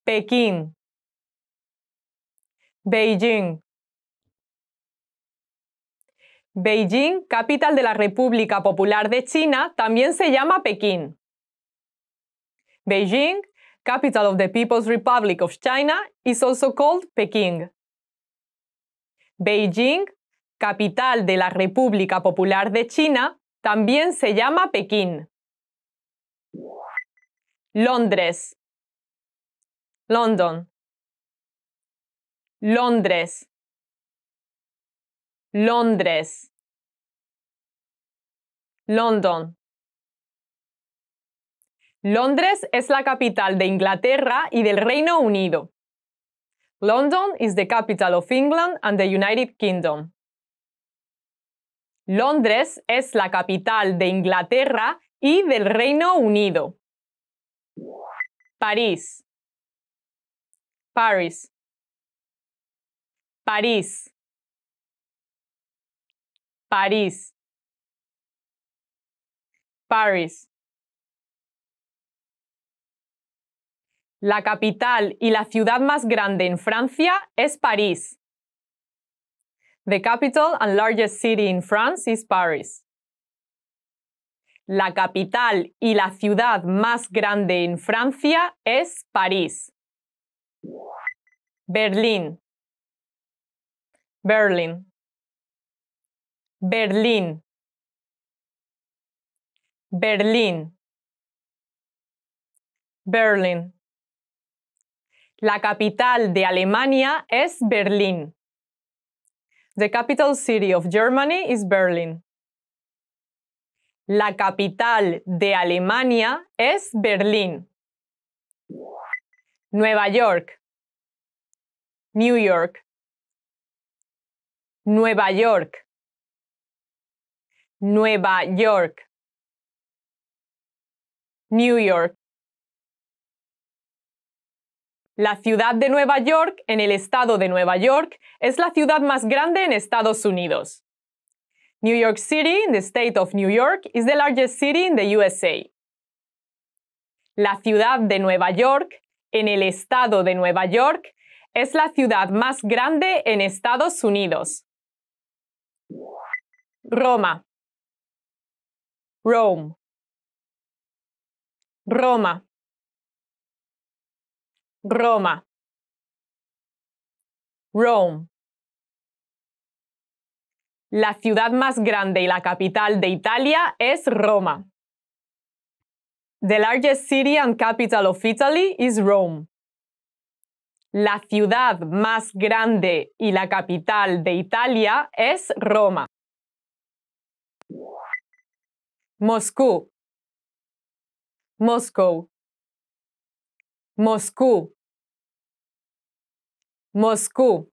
Pekín, Beijing. Beijing, capital de la República Popular de China, también se llama Pekín. Beijing, capital of the People's Republic of China, is also called Peking. Beijing, capital de la República Popular de China, también se llama Pekín. Londres. London. Londres. Londres. London. Londres es la capital de Inglaterra y del Reino Unido. London is the capital of England and the United Kingdom. Londres es la capital de Inglaterra y del Reino Unido. París. París. París. París. París. La capital y la ciudad más grande en Francia es París. The capital and largest city in France is Paris. La capital y la ciudad más grande en Francia es París. Berlín. Berlín. Berlín. Berlín. Berlín. La capital de Alemania es Berlín. The capital city of Germany is Berlin. La capital de Alemania es Berlín. Nueva York. New York. Nueva York. Nueva York. New York. La ciudad de Nueva York, en el estado de Nueva York, es la ciudad más grande en Estados Unidos. New York City, in the state of New York, is the largest city in the USA. La ciudad de Nueva York, en el estado de Nueva York, es la ciudad más grande en Estados Unidos. Roma. Rome. Roma. Roma. Rome. La ciudad más grande y la capital de Italia es Roma. The largest city and capital of Italy is Rome. La ciudad más grande y la capital de Italia es Roma. Moscú. Moscow. Moscú. Moscú.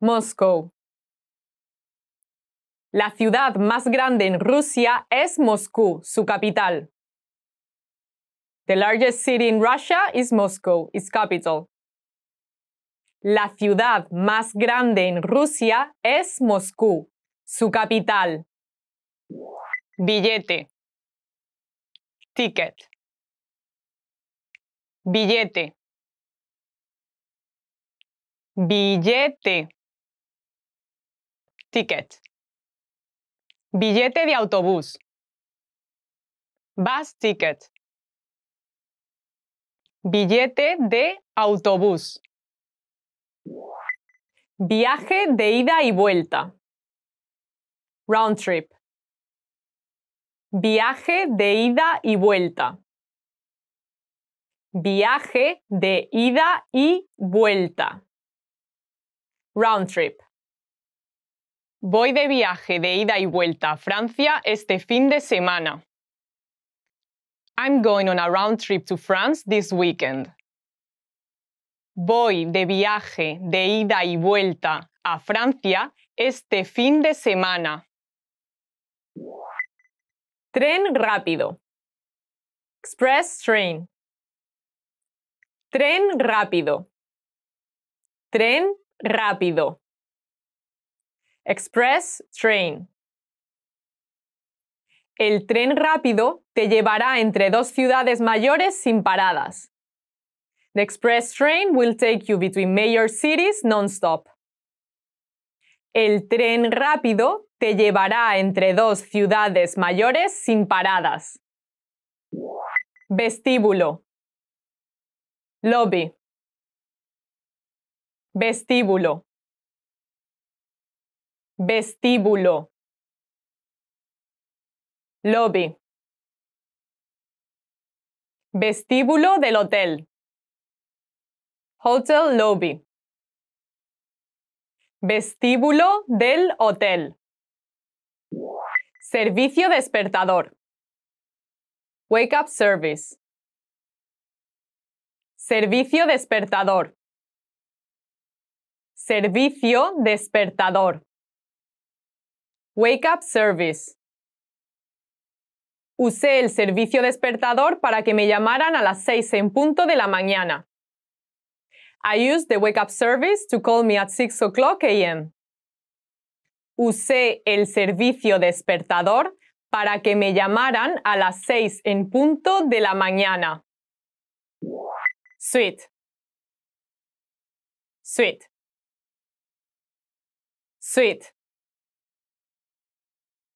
Moscú La ciudad más grande en Rusia es Moscú, su capital. The largest city in Russia is Moscow, its capital. La ciudad más grande en Rusia es Moscú, su capital. Billete. Ticket. Billete billete, ticket, billete de autobús, bus ticket, billete de autobús, viaje de ida y vuelta, round trip, viaje de ida y vuelta. Viaje de ida y vuelta. Round trip. Voy de viaje de ida y vuelta a Francia este fin de semana. I'm going on a round trip to France this weekend. Voy de viaje de ida y vuelta a Francia este fin de semana. Tren rápido. Express train. Tren rápido. Tren rápido. Express Train. El tren rápido te llevará entre dos ciudades mayores sin paradas. The express train will take you between major cities non-stop. El tren rápido te llevará entre dos ciudades mayores sin paradas. Vestíbulo. Lobby vestíbulo, vestíbulo, lobby, vestíbulo del hotel, hotel lobby, vestíbulo del hotel, servicio despertador, wake up service, servicio despertador. Servicio despertador. Wake up service. Usé el servicio despertador para que me llamaran a las seis en punto de la mañana. I used the wake up service to call me at 6 o'clock a.m. Usé el servicio despertador para que me llamaran a las seis en punto de la mañana. Sweet. Sweet. Suite,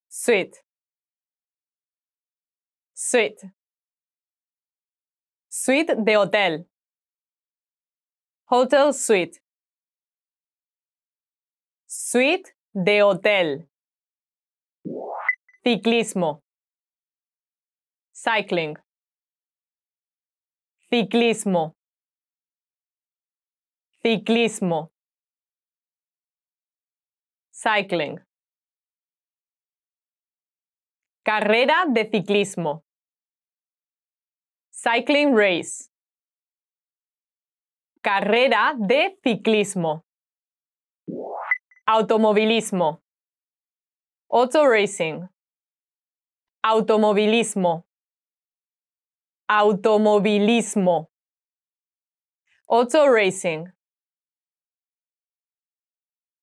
suite, suite, suite de hotel, hotel suite, suite de hotel, ciclismo, cycling, ciclismo, ciclismo cycling. Carrera de ciclismo. Cycling race. Carrera de ciclismo. Automovilismo. Auto racing. Automovilismo. Automovilismo. Auto racing.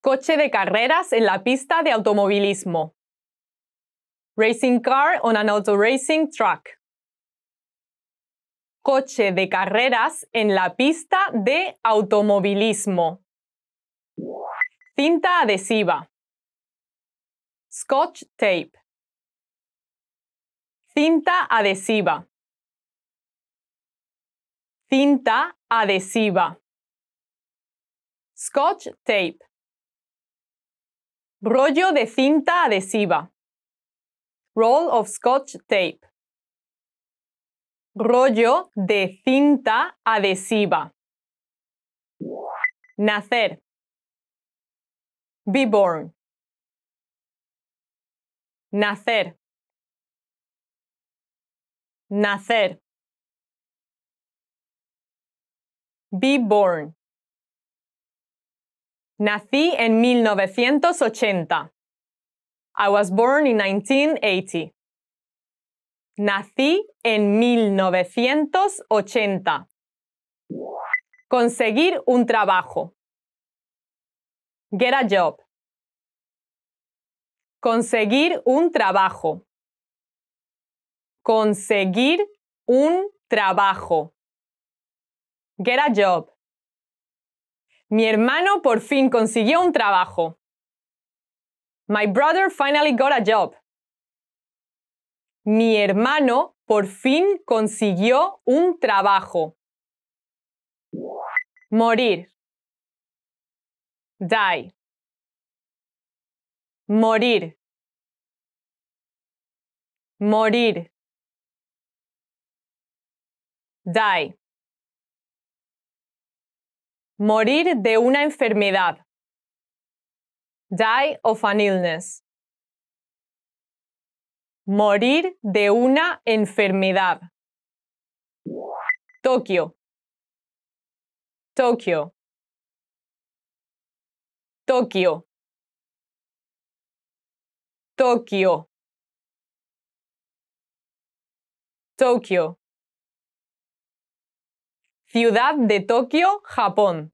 Coche de carreras en la pista de automovilismo. Racing car on an auto racing track. Coche de carreras en la pista de automovilismo. Cinta adhesiva. Scotch tape. Cinta adhesiva. Cinta adhesiva. Scotch tape. Rollo de cinta adhesiva. Roll of Scotch Tape. Rollo de cinta adhesiva. Nacer. Be born. Nacer. Nacer. Be born. Nací en 1980. I was born in 1980. Nací en 1980. Conseguir un trabajo. Get a job. Conseguir un trabajo. Conseguir un trabajo. Get a job. Mi hermano por fin consiguió un trabajo. My brother finally got a job. Mi hermano por fin consiguió un trabajo. Morir. Die. Morir. Morir. Die. Morir de una enfermedad. Die of an illness. Morir de una enfermedad. Tokio. Tokio. Tokio. Tokio. Tokio. Ciudad de Tokio, Japón.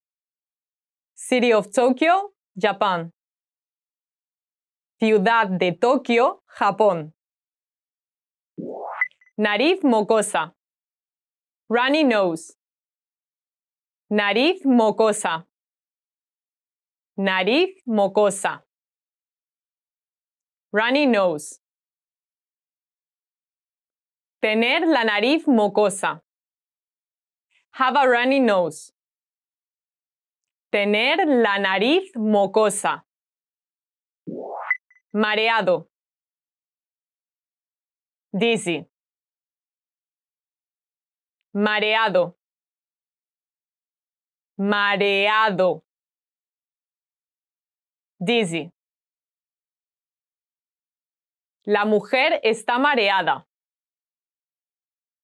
City of Tokyo, Japón. Ciudad de Tokio, Japón. Nariz mocosa. Runny nose. Nariz mocosa. Nariz mocosa. Runny nose. Tener la nariz mocosa. Have a runny nose. Tener la nariz mocosa. Mareado. Dizzy. Mareado. Mareado. Dizzy. La mujer está mareada.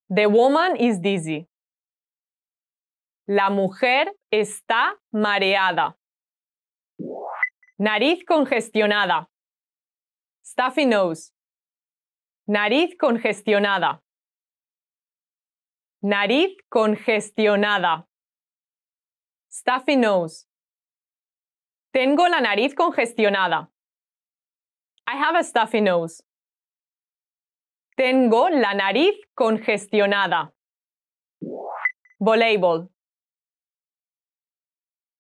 The woman is dizzy. La mujer está mareada. Nariz congestionada. Stuffy nose. Nariz congestionada. Nariz congestionada. Stuffy nose. Tengo la nariz congestionada. I have a stuffy nose. Tengo la nariz congestionada. Voleibol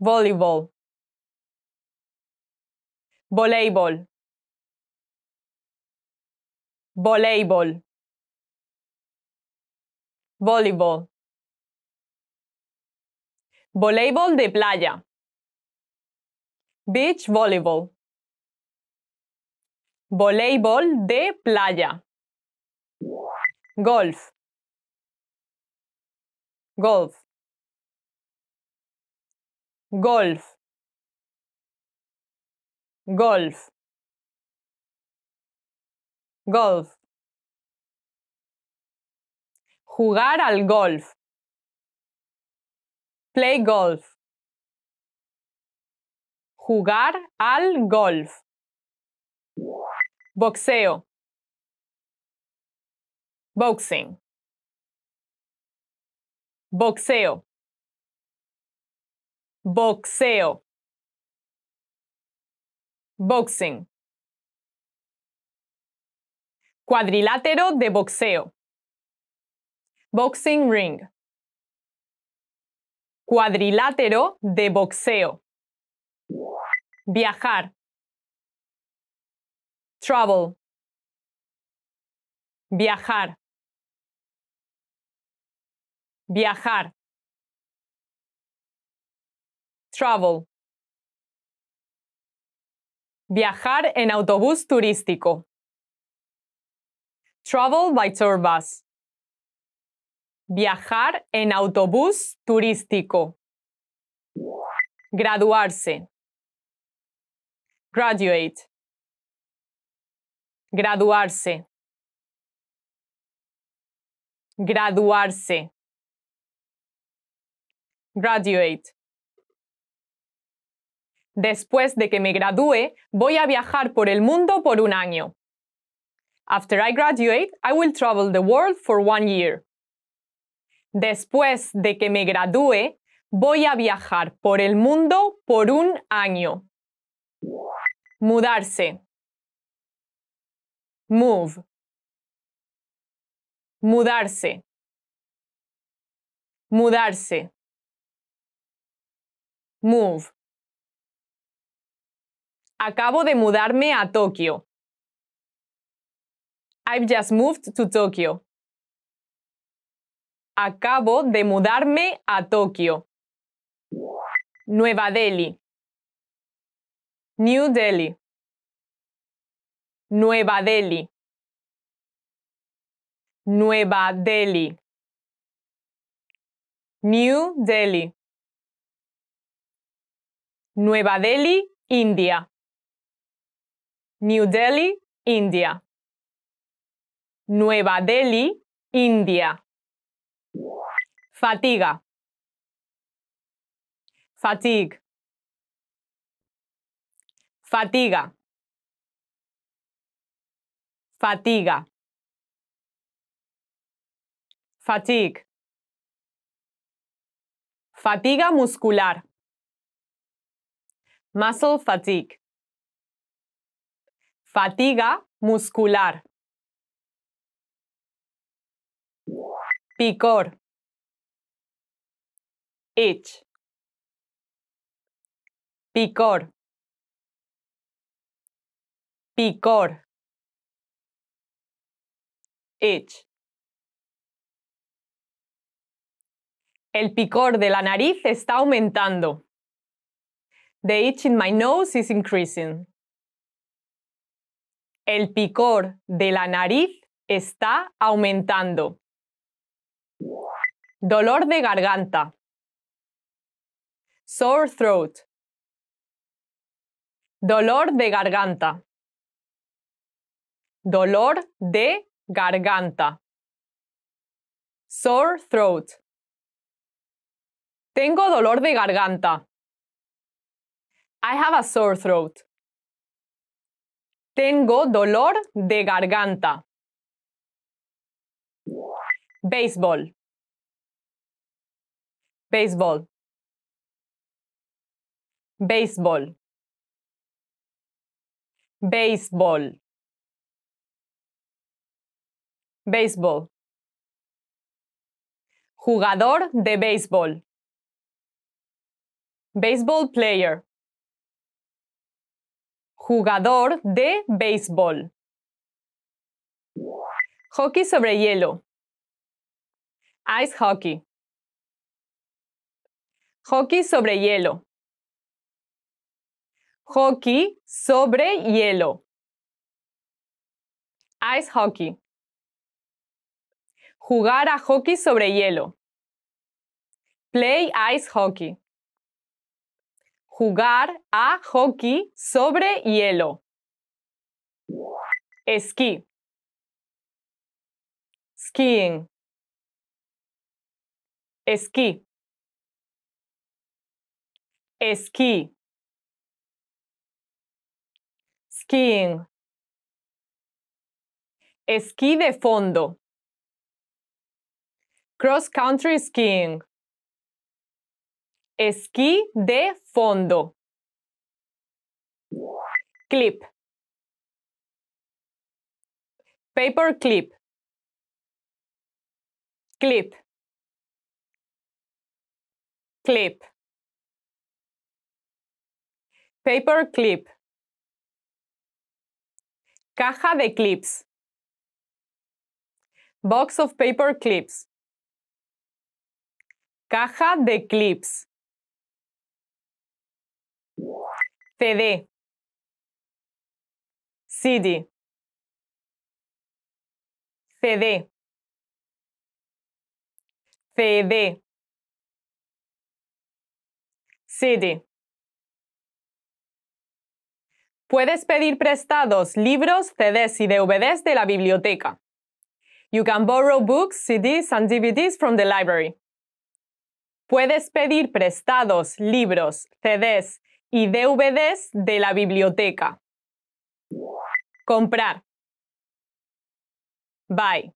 voleibol, voleibol, voleibol, voleibol, voleibol de playa, beach volleyball, voleibol de playa, golf, golf golf, golf, golf. Jugar al golf. Play golf. Jugar al golf. Boxeo. Boxing. Boxeo boxeo, boxing, cuadrilátero de boxeo, boxing ring, cuadrilátero de boxeo, viajar, travel, viajar, viajar travel. Viajar en autobús turístico. Travel by tour bus. Viajar en autobús turístico. Graduarse. Graduate. Graduarse. Graduarse. Graduate. Después de que me gradúe, voy a viajar por el mundo por un año. After I graduate, I will travel the world for one year. Después de que me gradúe, voy a viajar por el mundo por un año. Mudarse. Move. Mudarse. Mudarse. Move. Acabo de mudarme a Tokio. I've just moved to Tokyo. Acabo de mudarme a Tokio. Nueva Delhi. New Delhi. Nueva Delhi. Nueva Delhi. New Delhi. Nueva Delhi, India. New Delhi, India. Nueva Delhi, India. Fatiga. Fatigue. Fatiga. Fatiga. Fatigue. Fatiga muscular. Muscle fatigue. Fatiga muscular. Picor. Itch. Picor. Picor. Itch. El picor de la nariz está aumentando. The itch in my nose is increasing. El picor de la nariz está aumentando. Dolor de garganta. Sore throat. Dolor de garganta. Dolor de garganta. Sore throat. Tengo dolor de garganta. I have a sore throat. Tengo dolor de garganta. Béisbol. Béisbol. Béisbol. Béisbol. Béisbol. Jugador de béisbol. Baseball player. Jugador de béisbol. Hockey sobre hielo. Ice hockey. Hockey sobre hielo. Hockey sobre hielo. Ice hockey. Jugar a hockey sobre hielo. Play ice hockey. Jugar a hockey sobre hielo. Esquí. Skiing. Esquí. Esquí. Skiing. Esquí de fondo. Cross country skiing. Esquí de fondo. Clip. Paper clip. Clip. Clip. Paper clip. Caja de clips. Box of paper clips. Caja de clips. CD, CD, CD, CD, CD. Puedes pedir prestados libros, CDs y DVDs de la biblioteca. You can borrow books, CDs and DVDs from the library. Puedes pedir prestados libros, CDs y DVDs de la biblioteca. Comprar. Buy.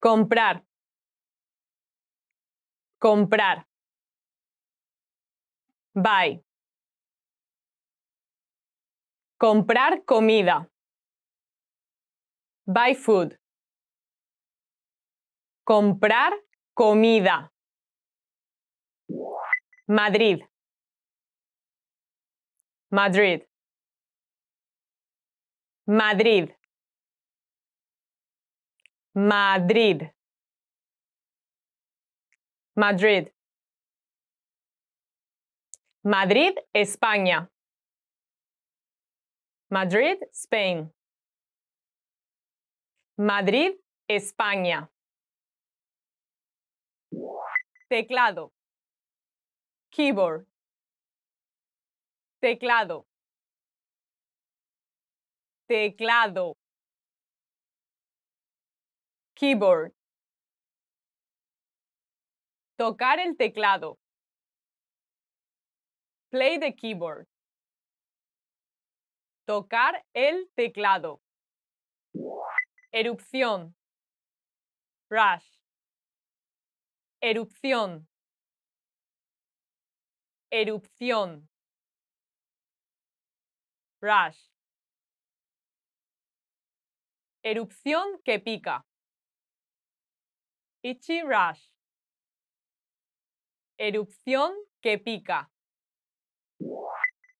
Comprar. Comprar. Buy. Comprar comida. Buy food. Comprar comida. Madrid. Madrid. Madrid. Madrid. Madrid. Madrid, España. Madrid, Spain. Madrid, España. Teclado. Keyboard teclado, teclado, keyboard, tocar el teclado, play the keyboard, tocar el teclado, erupción, rush, erupción, erupción. Rush. Erupción que pica. Itchy Rush. Erupción que pica.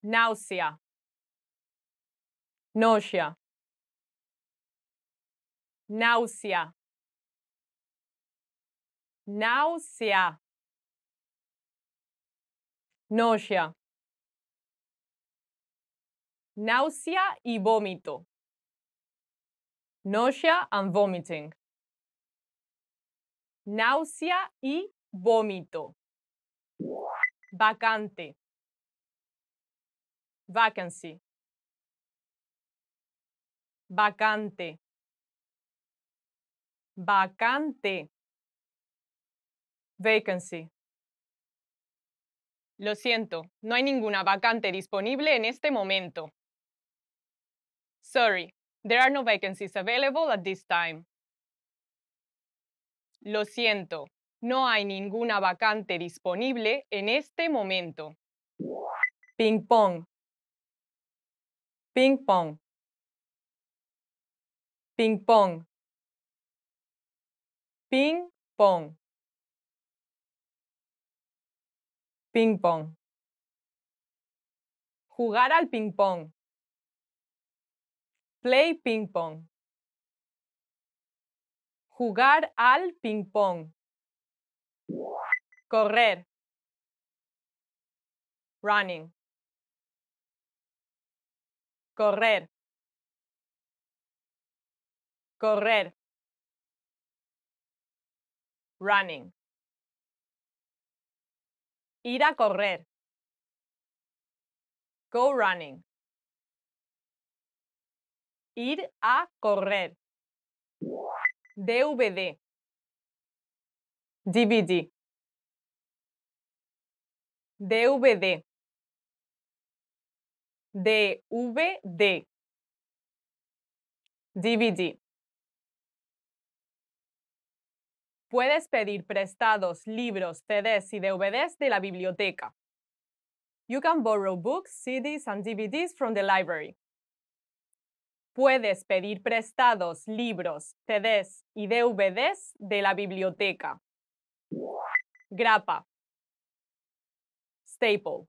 Náusea. Nausea. Náusea. Náusea. Nausea náusea y vómito. Nausea and vomiting. Náusea y vómito. Vacante. Vacancy. Vacante. Vacante. Vacancy. Lo siento, no hay ninguna vacante disponible en este momento. Sorry, there are no vacancies available at this time. Lo siento, no hay ninguna vacante disponible en este momento. Ping pong. Ping pong. Ping pong. Ping pong. Ping pong. Jugar al ping pong. Play ping pong. Jugar al ping pong. Correr. Running. Correr. Correr. Running. Ir a correr. Go running. Ir a correr. DVD. DVD. DVD. DVD. DVD. Puedes pedir prestados libros, CDs y DVDs de la biblioteca. You can borrow books, CDs, and DVDs from the library. Puedes pedir prestados libros, CDs y DVDs de la biblioteca. Grapa. Staple.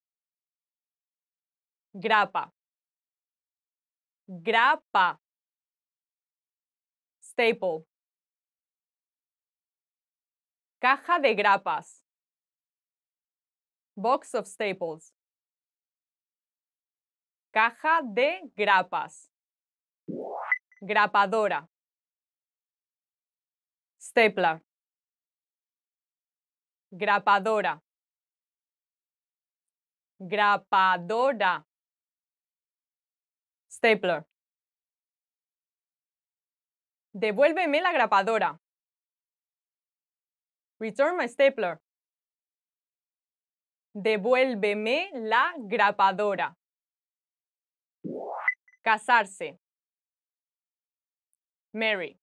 Grapa. Grapa. Staple. Caja de grapas. Box of staples. Caja de grapas grapadora, stapler, grapadora, grapadora, stapler. Devuélveme la grapadora. Return my stapler. Devuélveme la grapadora. Casarse. Mary.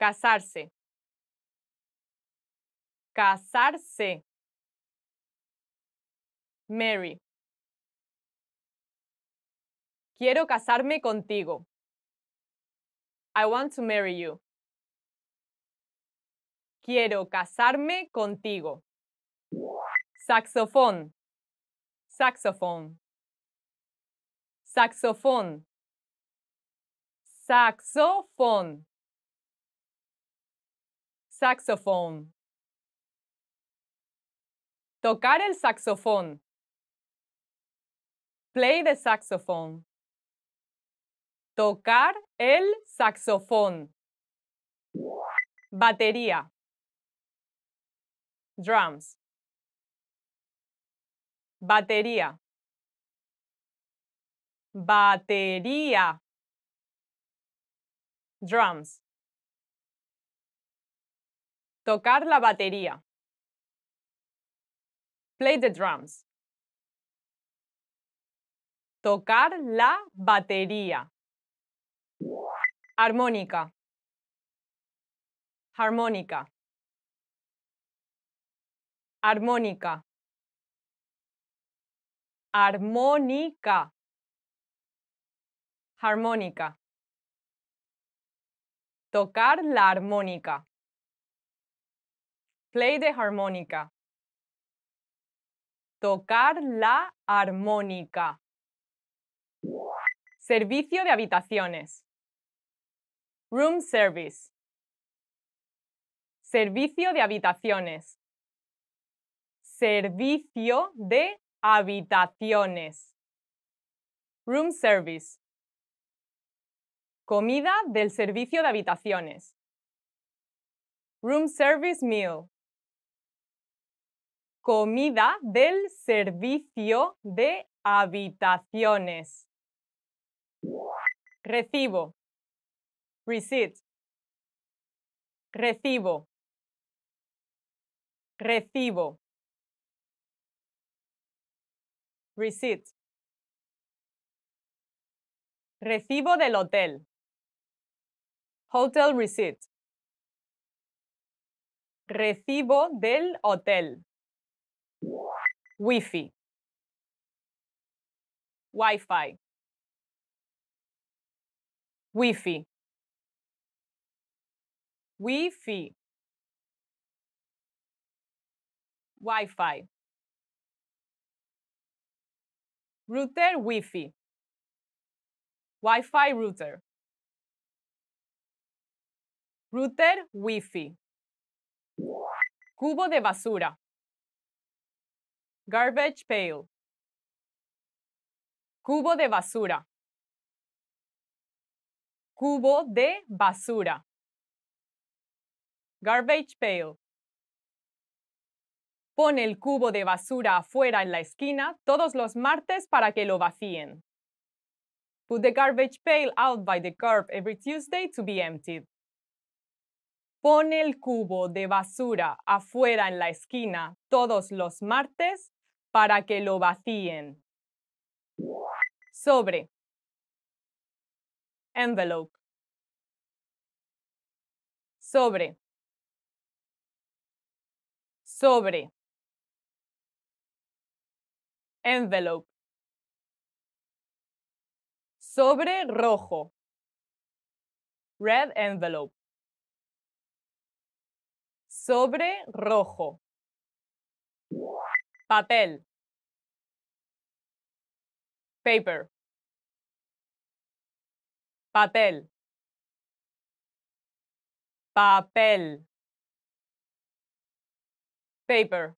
Casarse. Casarse. Mary. Quiero casarme contigo. I want to marry you. Quiero casarme contigo. Saxofón. Saxofón. Saxofón. Saxofón. Saxofón. Tocar el saxofón. Play the saxophone. Tocar el saxofón. Batería. Drums. Batería. Batería drums. Tocar la batería. Play the drums. Tocar la batería. Armónica. Armónica. Armónica. Armónica. Armónica. Tocar la armónica. Play de harmónica. Tocar la armónica. Servicio de habitaciones. Room service. Servicio de habitaciones. Servicio de habitaciones. Room service. Comida del servicio de habitaciones. Room service meal. Comida del servicio de habitaciones. Recibo. Receipt. Recibo. Recibo. Receipt. Recibo del hotel. Hotel receipt. Recibo del hotel. Wi-Fi. Wi-Fi. Wi-Fi. Wi-Fi. Wi-Fi. Router Wi-Fi. Wi-Fi router. Router Wi-Fi. Cubo de basura. Garbage pail. Cubo de basura. Cubo de basura. Garbage pail. Pon el cubo de basura afuera en la esquina todos los martes para que lo vacíen. Put the garbage pail out by the curb every Tuesday to be emptied. Pone el cubo de basura afuera en la esquina todos los martes para que lo vacíen. Sobre. Envelope. Sobre. Sobre. Envelope. Sobre rojo. Red envelope. Sobre rojo. Papel. Paper. Papel. Papel. Paper.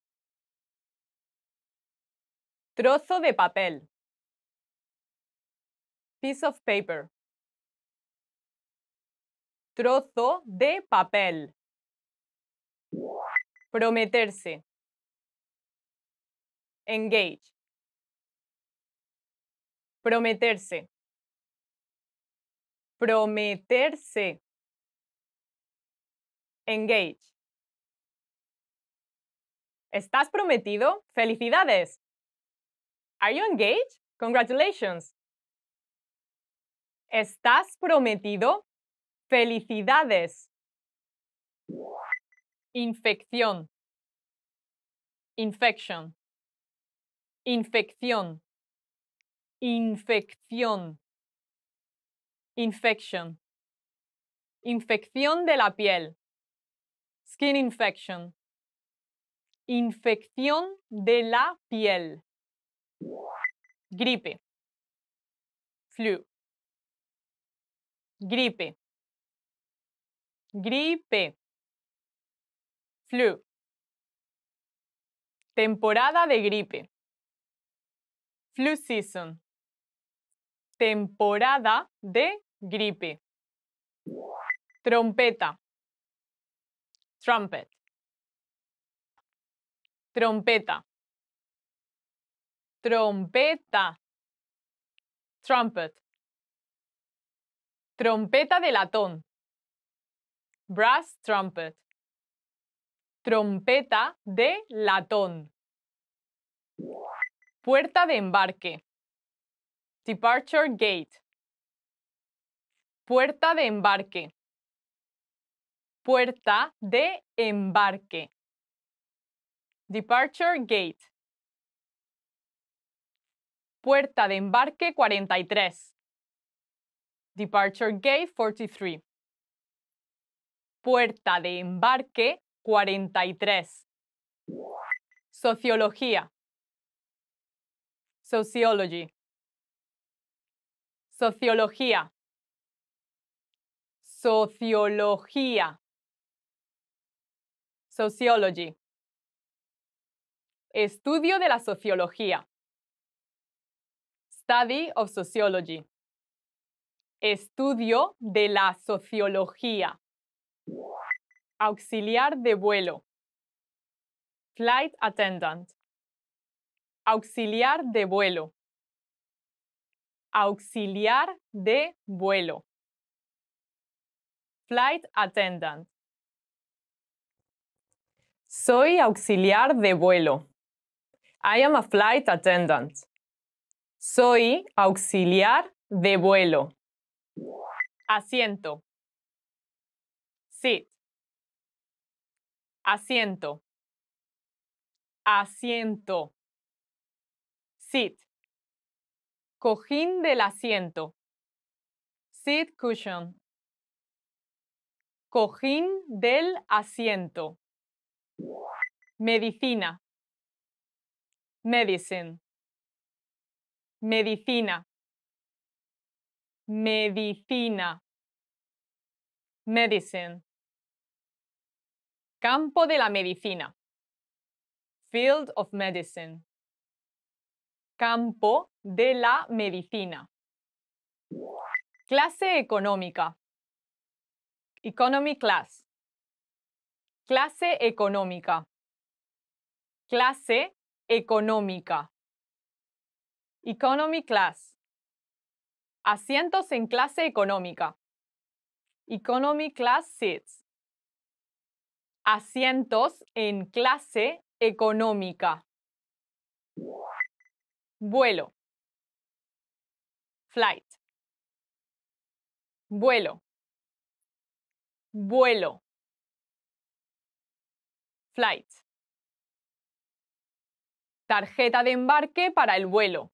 Trozo de papel. Piece of paper. Trozo de papel prometerse, engage, prometerse, prometerse, engage. ¿Estás prometido? ¡Felicidades! Are you engaged? Congratulations. ¿Estás prometido? ¡Felicidades! infección, infection, infección, infección, Infección. infección de la piel, skin infection, infección de la piel, gripe, flu, gripe, gripe Flu. Temporada de gripe. Flu season. Temporada de gripe. Trompeta. Trumpet. Trompeta. Trompeta. Trumpet. Trompeta de latón. Brass trumpet. Trompeta de latón. Puerta de embarque. Departure Gate. Puerta de embarque. Puerta de embarque. Departure Gate. Puerta de embarque 43. Departure Gate 43. Puerta de embarque 43. Sociología. Sociology. Sociología. Sociología. Sociology. Estudio de la sociología. Study of sociology. Estudio de la sociología. Auxiliar de vuelo. Flight attendant. Auxiliar de vuelo. Auxiliar de vuelo. Flight attendant. Soy auxiliar de vuelo. I am a flight attendant. Soy auxiliar de vuelo. Asiento. Sí. Asiento. Asiento. Sit. Cojín del asiento. Seat cushion. Cojín del asiento. Medicina. Medicine. Medicina. Medicina. Medicine. Campo de la medicina. Field of Medicine. Campo de la medicina. Clase económica. Economy class. Clase económica. Clase económica. Economy class. Asientos en clase económica. Economy class seats asientos en clase económica. Vuelo. Flight. Vuelo. Vuelo. Flight. Tarjeta de embarque para el vuelo.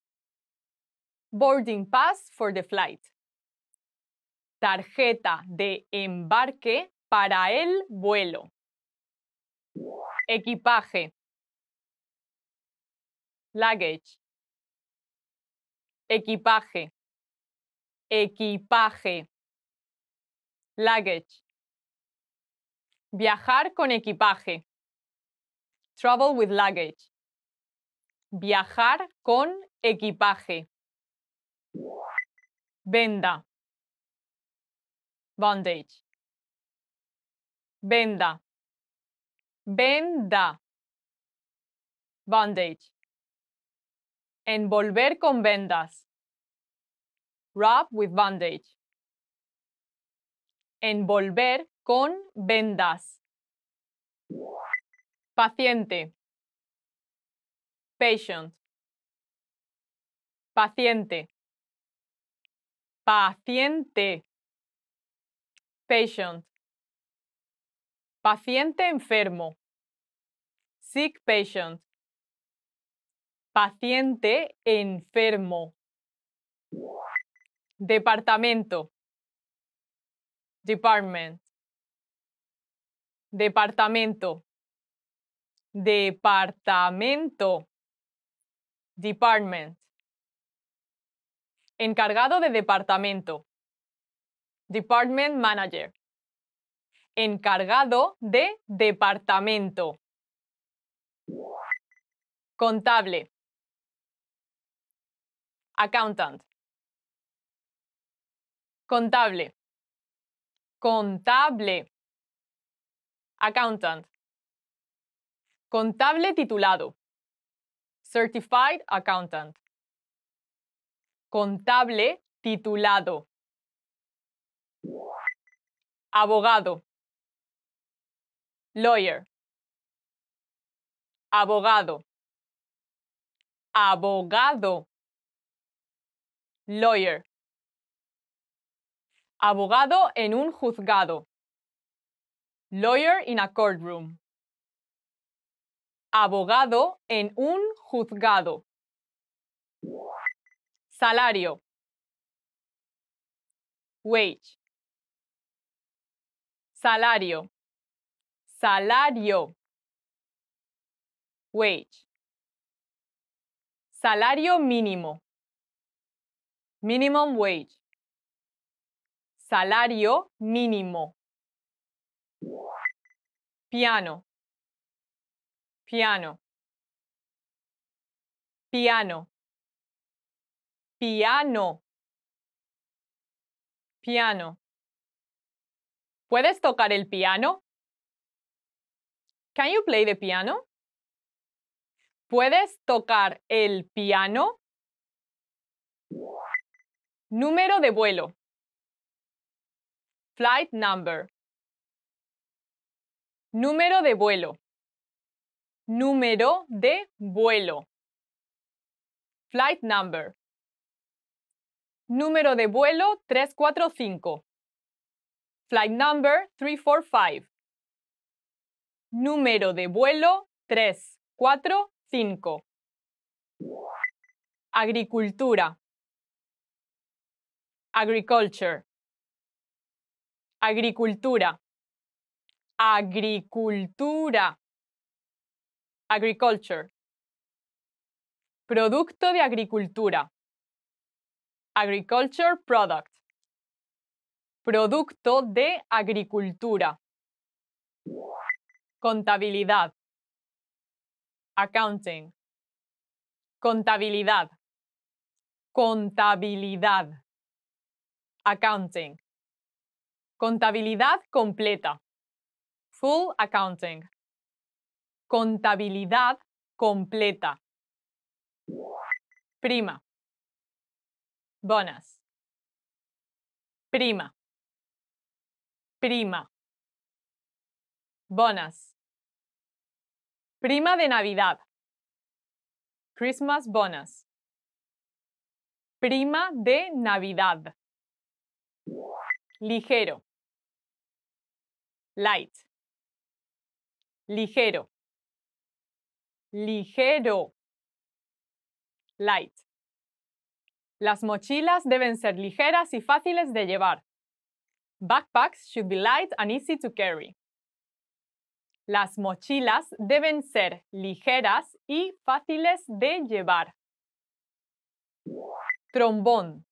Boarding pass for the flight. Tarjeta de embarque para el vuelo. Equipaje. Luggage. Equipaje. Equipaje. Luggage. Viajar con equipaje. Travel with luggage. Viajar con equipaje. Venda. Bondage. Venda. Venda. bandage, Envolver con vendas. Wrap with bandage. Envolver con vendas. Paciente. Patient. Paciente. Paciente. Patient. Paciente enfermo. Sick patient. Paciente enfermo. Departamento. Department. Departamento. Departamento. Department. Encargado de departamento. Department Manager. Encargado de departamento contable, accountant, contable, contable, accountant, contable titulado, certified accountant, contable titulado, abogado, lawyer, abogado abogado, lawyer. Abogado en un juzgado. Lawyer in a courtroom. Abogado en un juzgado. Salario. Wage. Salario. Salario. Wage. Salario mínimo. Minimum wage. Salario mínimo. Piano. Piano. Piano. Piano. Piano. ¿Puedes tocar el piano? Can you play the piano? ¿Puedes tocar el piano? Número de vuelo. Flight number. Número de vuelo. Número de vuelo. Flight number. Número de vuelo 345. Flight number 345. Número de vuelo 345. 5. Agricultura. Agriculture. Agricultura. Agricultura. Agriculture. Producto de agricultura. Agriculture product. Producto de agricultura. Contabilidad accounting, contabilidad, contabilidad, accounting, contabilidad completa, full accounting, contabilidad completa, prima, bonas, prima, prima, bonas. Prima de Navidad. Christmas bonus. Prima de Navidad. Ligero. Light. Ligero. Ligero. Light. Las mochilas deben ser ligeras y fáciles de llevar. Backpacks should be light and easy to carry. Las mochilas deben ser ligeras y fáciles de llevar. Trombón.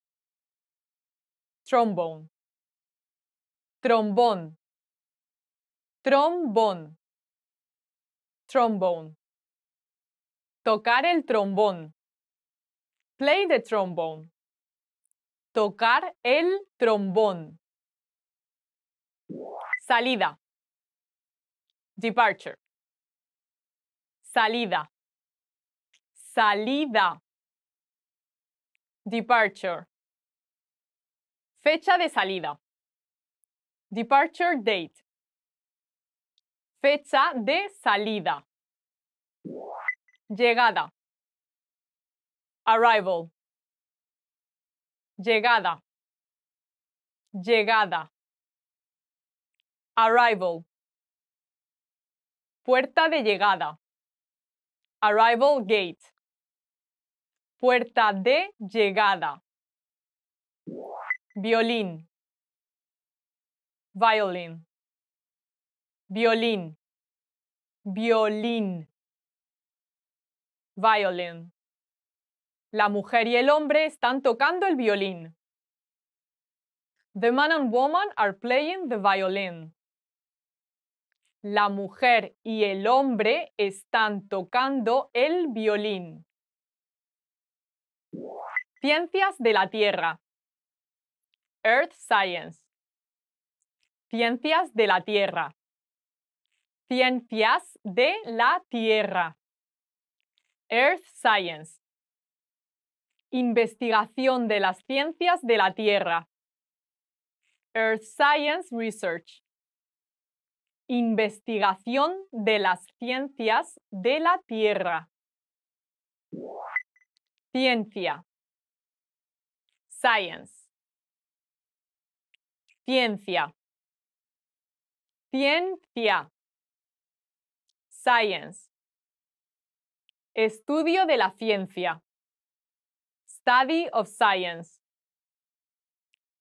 trombón Trombón. Trombón. trombón Tocar el trombón. Play the trombone. Tocar el trombón. Salida. Departure. Salida. Salida. Departure. Fecha de salida. Departure date. Fecha de salida. Llegada. Arrival. Llegada. Llegada. Arrival. Puerta de llegada. Arrival gate. Puerta de llegada. Violín. Violin. Violín. Violín. Violin. La mujer y el hombre están tocando el violín. The man and woman are playing the violin la mujer y el hombre están tocando el violín. Ciencias de la Tierra. Earth Science. Ciencias de la Tierra. Ciencias de la Tierra. Earth Science. Investigación de las ciencias de la Tierra. Earth Science Research. Investigación de las ciencias de la Tierra. Ciencia. Science. Ciencia. Ciencia. Science. Estudio de la ciencia. Study of science.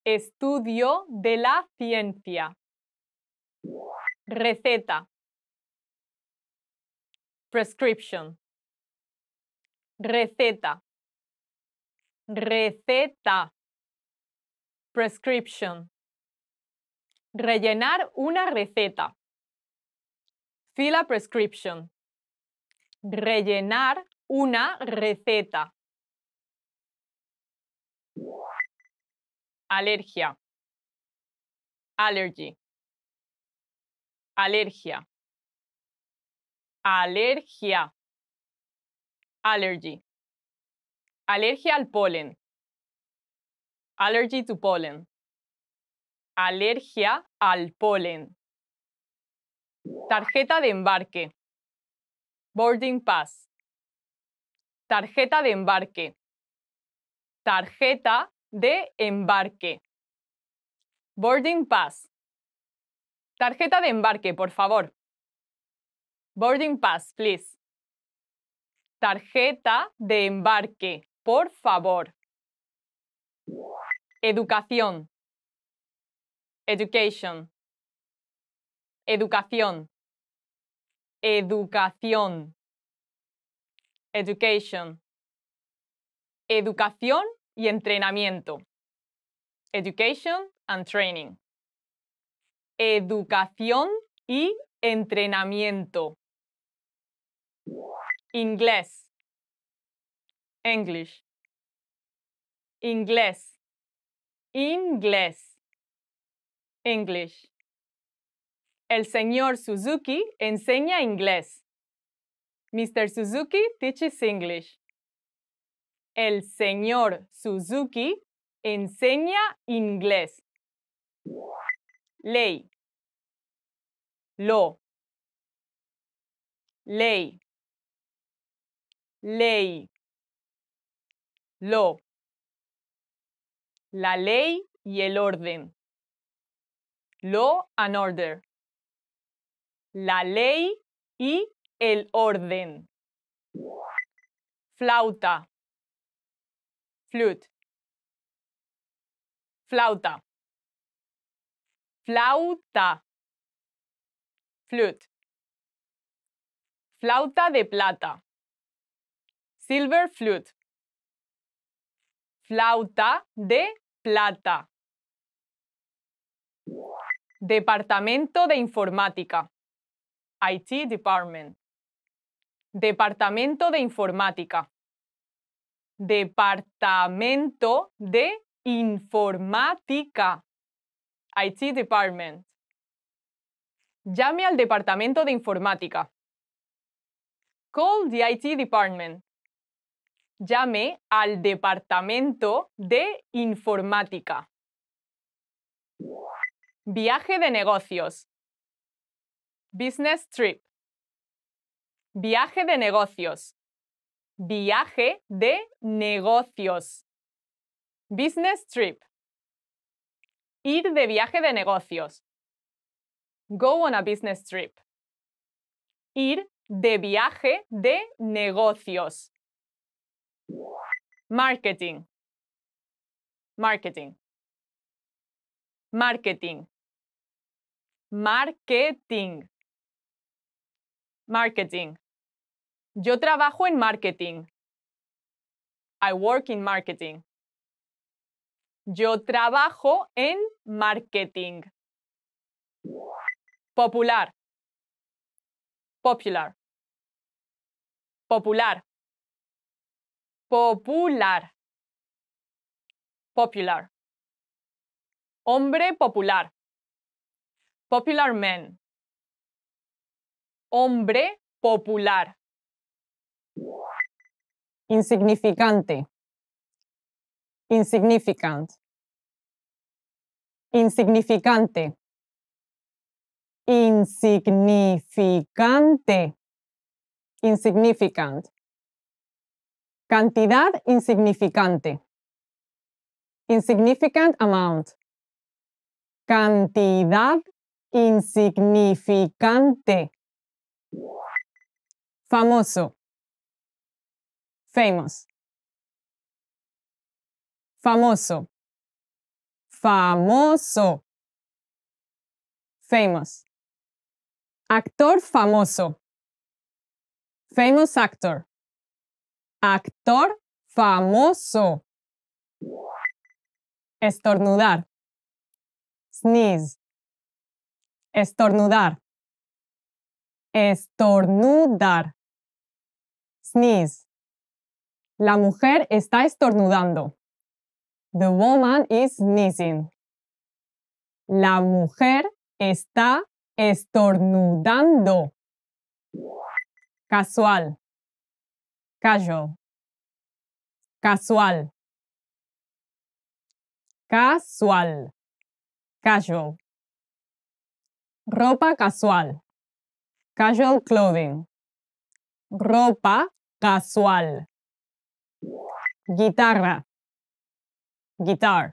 Estudio de la ciencia receta, prescription, receta, receta, prescription, rellenar una receta, fill a prescription, rellenar una receta, alergia, allergy Alergia. Alergia. Allergy. Alergia al polen. Allergy to pollen. Alergia al polen. Tarjeta de embarque. Boarding pass. Tarjeta de embarque. Tarjeta de embarque. Boarding pass. Tarjeta de embarque, por favor. Boarding pass, please. Tarjeta de embarque, por favor. Educación. Education. Educación. Educación. Education. Educación y entrenamiento. Education and training educación y entrenamiento. Inglés. English. Inglés. Inglés. English. El señor Suzuki enseña inglés. Mr. Suzuki teaches English. El señor Suzuki enseña inglés ley, lo, ley, ley, lo, la ley y el orden, law and order, la ley y el orden, flauta, flute, flauta flauta, flute, flauta de plata, silver flute, flauta de plata, departamento de informática, IT department, departamento de informática, departamento de informática IT Department. Llame al Departamento de Informática. Call the IT Department. Llame al Departamento de Informática. Viaje de negocios. Business trip. Viaje de negocios. Viaje de negocios. Business trip. Ir de viaje de negocios. Go on a business trip. Ir de viaje de negocios. Marketing. Marketing. Marketing. Marketing. Marketing. Yo trabajo en marketing. I work in marketing. Yo trabajo en marketing. Popular. Popular. Popular. Popular. Popular. Hombre popular. Popular man. Hombre popular. Insignificante insignificant, insignificante, insignificante, insignificant, cantidad insignificante, insignificant amount, cantidad insignificante, famoso, famous. Famoso. Famoso. Famous. Actor famoso. Famous actor. Actor famoso. Estornudar. Sneeze. Estornudar. Estornudar. Sneeze. La mujer está estornudando. The woman is sneezing. La mujer está estornudando. Casual. Casual. Casual. Casual. Casual. Ropa casual. Casual clothing. Ropa casual. Guitarra guitar,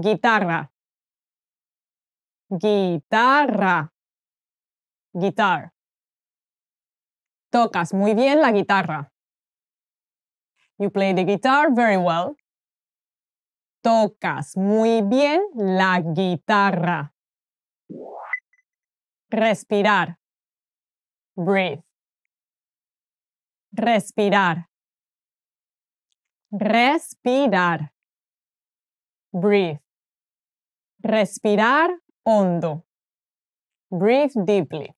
guitarra, guitarra, guitar. Tocas muy bien la guitarra. You play the guitar very well. Tocas muy bien la guitarra. Respirar. Breathe. Respirar. Respirar. Breathe. Respirar hondo. Breathe deeply.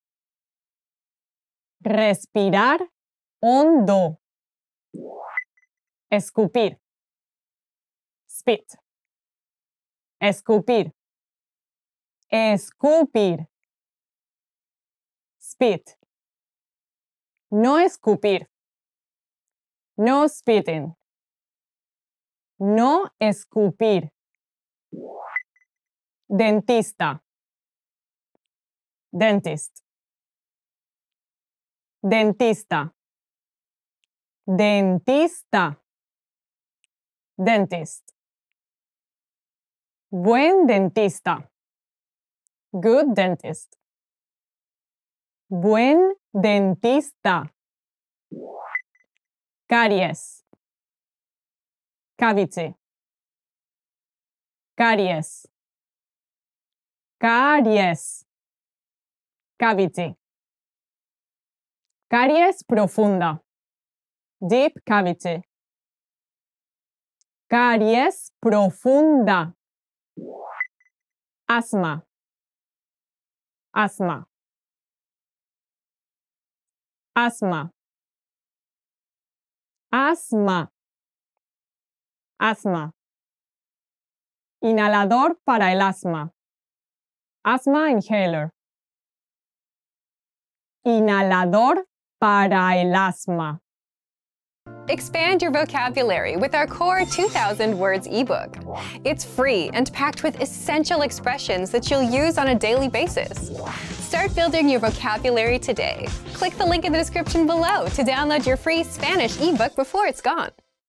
Respirar hondo. Escupir. Spit. Escupir. Escupir. Spit. No escupir. No spitting. No escupir. Dentista. Dentist. Dentista. Dentista. Dentist. Buen dentista. Good dentist. Buen dentista. Caries cavity. Caries. Caries. Cavity. Caries profunda. Deep cavity. Caries profunda. Asma. Asma. Asma. Asma. Asma. Inhalador para el asma. Asthma inhaler. Inhalador para el asma. Expand your vocabulary with our Core 2000 Words ebook. It's free and packed with essential expressions that you'll use on a daily basis. Start building your vocabulary today. Click the link in the description below to download your free Spanish ebook before it's gone.